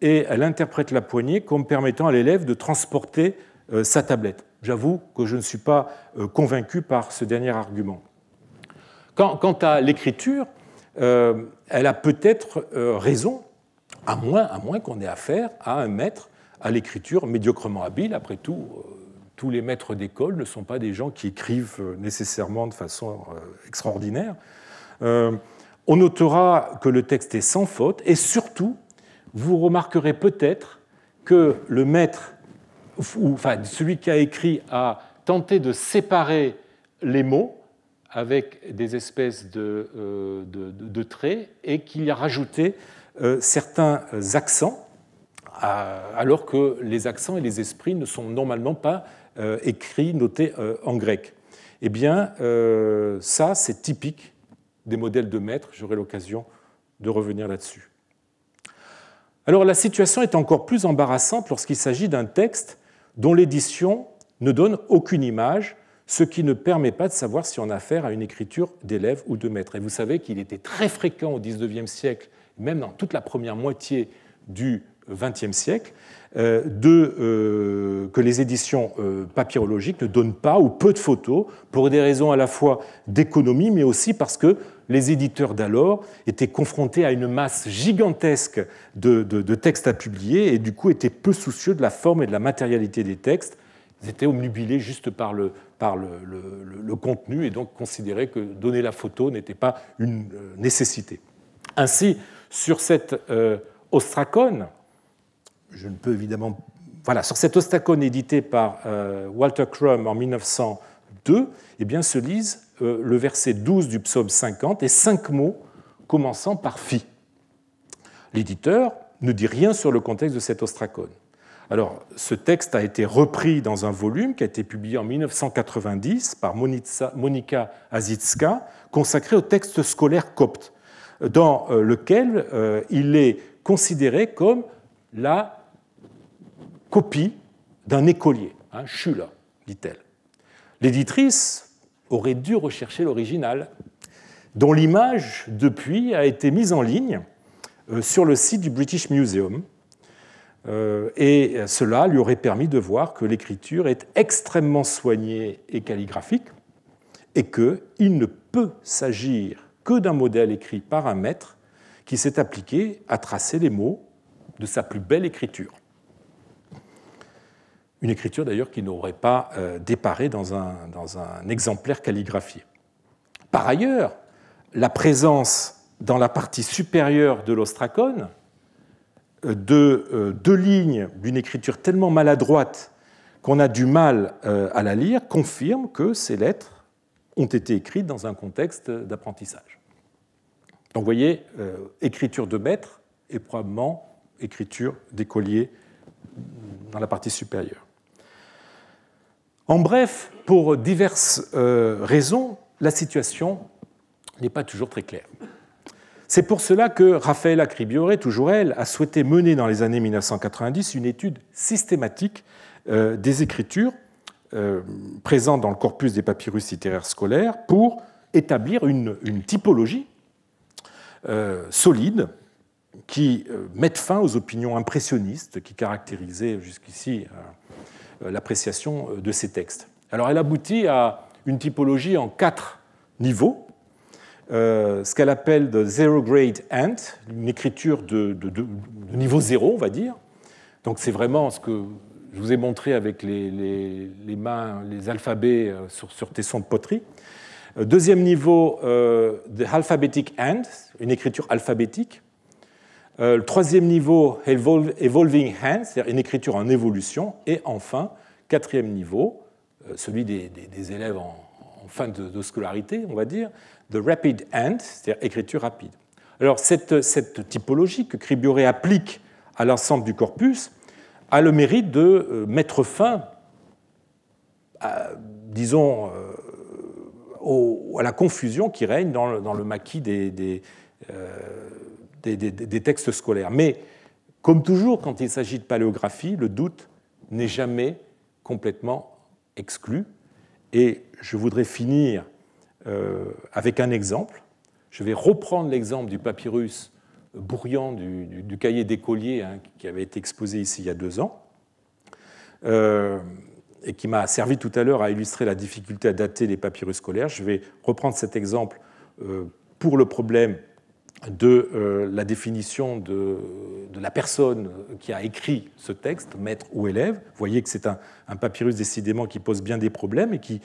et elle interprète la poignée comme permettant à l'élève de transporter sa tablette. J'avoue que je ne suis pas convaincu par ce dernier argument. Quant, à l'écriture, elle a peut-être euh, raison, à moins, qu'on ait affaire à un maître à l'écriture médiocrement habile. Après tout, euh, tous les maîtres d'école ne sont pas des gens qui écrivent euh, nécessairement de façon extraordinaire. on notera que le texte est sans faute et surtout, vous remarquerez peut-être que le maître, ou, enfin celui qui a écrit, a tenté de séparer les mots avec des espèces euh, de, traits et qu'il y a rajouté euh, certains accents, alors que les accents et les esprits ne sont normalement pas euh, écrits, notés en grec. Eh bien, ça, c'est typique des modèles de maîtres. J'aurai l'occasion de revenir là-dessus. Alors, la situation est encore plus embarrassante lorsqu'il s'agit d'un texte dont l'édition ne donne aucune image, ce qui ne permet pas de savoir si on a affaire à une écriture d'élève ou de maître. Et vous savez qu'il était très fréquent au XIXe siècle, même dans toute la première moitié du XXe siècle, euh, euh, que les éditions euh, papyrologiques ne donnent pas ou peu de photos pour des raisons à la fois d'économie, mais aussi parce que les éditeurs d'alors étaient confrontés à une masse gigantesque de textes à publier et du coup étaient peu soucieux de la forme et de la matérialité des textes ils étaient omnubilés juste par le, contenu et donc considéraient que donner la photo n'était pas une euh, nécessité. Ainsi, sur cette euh, ostracone, je ne peux évidemment. Voilà, sur cet ostracone édité par euh, Walter Crum en 1902, eh bien, se lisent le verset 12 du psaume 50 et cinq mots commençant par fi. L'éditeur ne dit rien sur le contexte de cet ostracone. Alors, ce texte a été repris dans un volume qui a été publié en 1990 par Monika Azitska, consacré au texte scolaire copte, dans euh, lequel euh, il est considéré comme la copie d'un écolier, un hein, dit-elle. L'éditrice aurait dû rechercher l'original, dont l'image, depuis, a été mise en ligne euh, sur le site du British Museum euh, et cela lui aurait permis de voir que l'écriture est extrêmement soignée et calligraphique, et qu'il ne peut s'agir que d'un modèle écrit par un maître qui s'est appliqué à tracer les mots de sa plus belle écriture. Une écriture d'ailleurs qui n'aurait pas euh, déparé dans un, dans un exemplaire calligraphié. Par ailleurs, la présence dans la partie supérieure de l'ostracone de euh, deux lignes d'une écriture tellement maladroite qu'on a du mal euh, à la lire, confirment que ces lettres ont été écrites dans un contexte d'apprentissage. Donc vous voyez, euh, écriture de maître et probablement écriture d'écolier dans la partie supérieure. En bref, pour diverses raisons, la situation n'est pas toujours très claire. C'est pour cela que Raphaël Acribiore, toujours elle, a souhaité mener dans les années 1990 une étude systématique euh, des écritures euh, présentes dans le corpus des papyrus littéraires scolaires pour établir une, typologie euh, solide qui mette fin aux opinions impressionnistes qui caractérisaient jusqu'ici l'appréciation de ces textes. Alors elle aboutit à une typologie en quatre niveaux euh, ce qu'elle appelle de zero grade hand », une écriture de, niveau zéro, on va dire. Donc c'est vraiment ce que je vous ai montré avec les, mains, les alphabets euh, sur, tes sons de poterie. Euh, deuxième niveau, euh, the alphabetic hand », une écriture alphabétique. troisième niveau, evolving hand, c'est-à-dire une écriture en évolution. Et enfin, quatrième niveau, celui des, des élèves en, fin de, scolarité, on va dire, the rapid end c'est-à-dire écriture rapide. Alors cette, typologie que Cribioré applique à l'ensemble du corpus a le mérite de euh, mettre fin, à, disons, euh, à la confusion qui règne dans le, maquis euh, des, textes scolaires. Mais, comme toujours, quand il s'agit de paléographie, le doute n'est jamais complètement exclu, et je voudrais finir euh, avec un exemple. Je vais reprendre l'exemple du papyrus Bourriant du, cahier d'écolier hein, qui avait été exposé ici il y a deux ans, euh, et qui m'a servi tout à l'heure à illustrer la difficulté à dater les papyrus scolaires. Je vais reprendre cet exemple euh, pour le problème de euh, la définition de, la personne qui a écrit ce texte, maître ou élève. Vous voyez que c'est un, papyrus décidément qui pose bien des problèmes et qui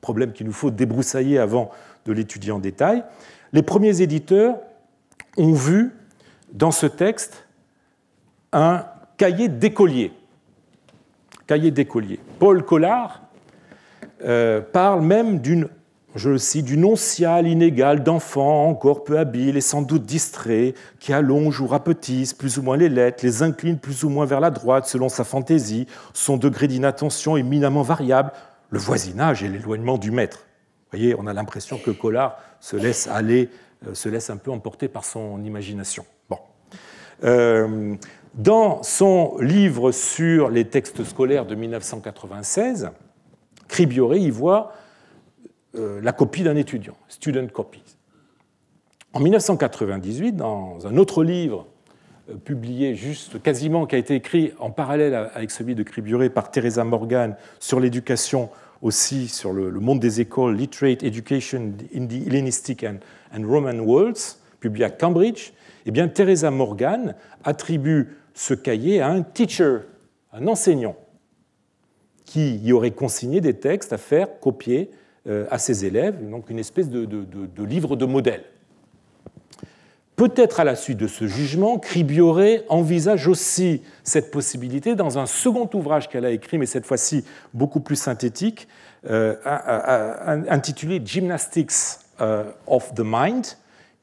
problème qu'il nous faut débroussailler avant de l'étudier en détail. Les premiers éditeurs ont vu dans ce texte un cahier d'écolier. Cahier d'écolier. Paul Collard euh, parle même d'une je le cite, du noncial inégal d'enfants encore peu habiles et sans doute distrait, qui allonge ou rapetisse plus ou moins les lettres, les inclinent plus ou moins vers la droite selon sa fantaisie, son degré d'inattention est éminemment variable, le voisinage et l'éloignement du maître. Vous voyez, on a l'impression que Collard se laisse aller, euh, se laisse un peu emporter par son imagination. Euh, dans son livre sur les textes scolaires de 1996, Cribioré y voit euh, la copie d'un étudiant, Student Copies. En 1998, dans un autre livre euh, publié juste quasiment, qui a été écrit en parallèle avec celui de Criburé par Teresa Morgan sur l'éducation, aussi sur le, monde des écoles, Literate Education in the Hellenistic and, Roman Worlds, publié à Cambridge, eh bien, Teresa Morgan attribue ce cahier à un teacher, un enseignant, qui y aurait consigné des textes à faire copier euh, à ses élèves, donc une espèce de, de, de, livre de modèle. Peut-être à la suite de ce jugement, Cribiore envisage aussi cette possibilité dans un second ouvrage qu'elle a écrit, mais cette fois-ci beaucoup plus synthétique, euh, intitulé Gymnastics euh, of the Mind,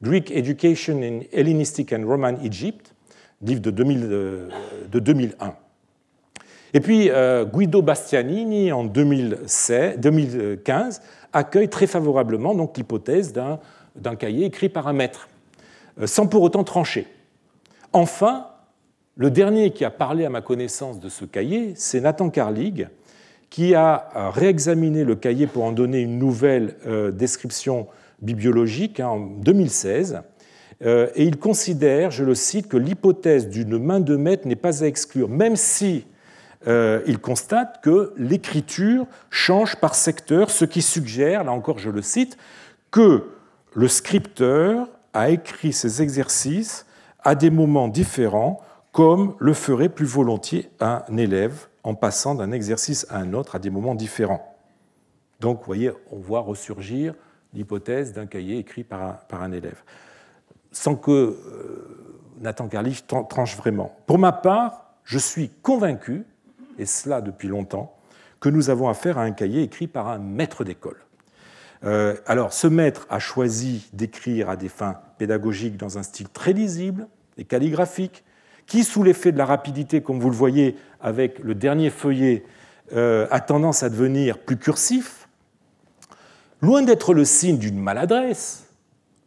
Greek Education in Hellenistic and Roman Egypt, livre de, 2000, de 2001. Et puis euh, Guido Bastianini, en 2015, accueille très favorablement donc l'hypothèse d'un cahier écrit par un maître, euh, sans pour autant trancher. Enfin, le dernier qui a parlé à ma connaissance de ce cahier, c'est Nathan Carlig, qui a euh, réexaminé le cahier pour en donner une nouvelle description bibliologique hein, en 2016. et il considère, je le cite, que l'hypothèse d'une main de maître n'est pas à exclure, même si euh, il constate que l'écriture change par secteur, ce qui suggère, là encore je le cite, que le scripteur a écrit ses exercices à des moments différents, comme le ferait plus volontiers un élève en passant d'un exercice à un autre à des moments différents. Donc, vous voyez, on voit ressurgir l'hypothèse d'un cahier écrit par un, élève, sans que euh, Nathan Carlich tranche vraiment. Pour ma part, je suis convaincu et cela depuis longtemps, que nous avons affaire à un cahier écrit par un maître d'école. Euh, alors, ce maître a choisi d'écrire à des fins pédagogiques dans un style très lisible et calligraphique, qui, sous l'effet de la rapidité, comme vous le voyez avec le dernier feuillet, euh, a tendance à devenir plus cursif, loin d'être le signe d'une maladresse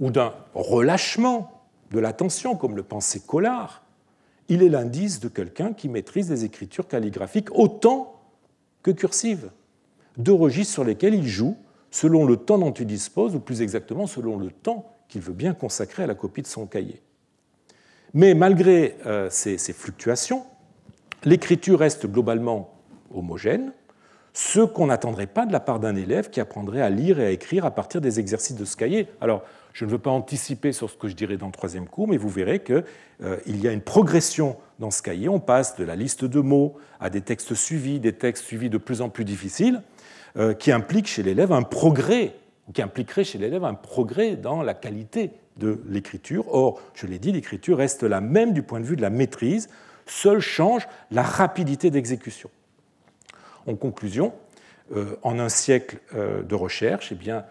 ou d'un relâchement de l'attention, comme le pensait Collard, il est l'indice de quelqu'un qui maîtrise des écritures calligraphiques autant que cursives, deux registres sur lesquels il joue selon le temps dont il dispose, ou plus exactement selon le temps qu'il veut bien consacrer à la copie de son cahier. Mais malgré euh, ces, ces fluctuations, l'écriture reste globalement homogène, ce qu'on n'attendrait pas de la part d'un élève qui apprendrait à lire et à écrire à partir des exercices de ce cahier. Alors, je ne veux pas anticiper sur ce que je dirai dans le troisième cours, mais vous verrez qu'il euh, y a une progression dans ce cahier. On passe de la liste de mots à des textes suivis, des textes suivis de plus en plus difficiles, euh, qui impliquent chez l'élève un progrès, qui impliquerait chez l'élève un progrès dans la qualité de l'écriture. Or, je l'ai dit, l'écriture reste la même du point de vue de la maîtrise, seule change la rapidité d'exécution. En conclusion, euh, en un siècle de recherche, eh bien,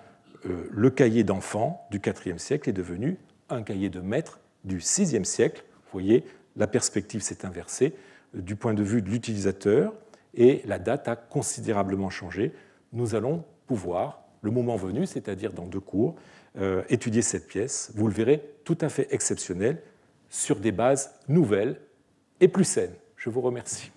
euh, le cahier d'enfant du IVe siècle est devenu un cahier de maître du VIe siècle. Vous voyez, la perspective s'est inversée euh, du point de vue de l'utilisateur et la date a considérablement changé. Nous allons pouvoir, le moment venu, c'est-à-dire dans deux cours, euh, étudier cette pièce, vous le verrez, tout à fait exceptionnelle, sur des bases nouvelles et plus saines. Je vous remercie.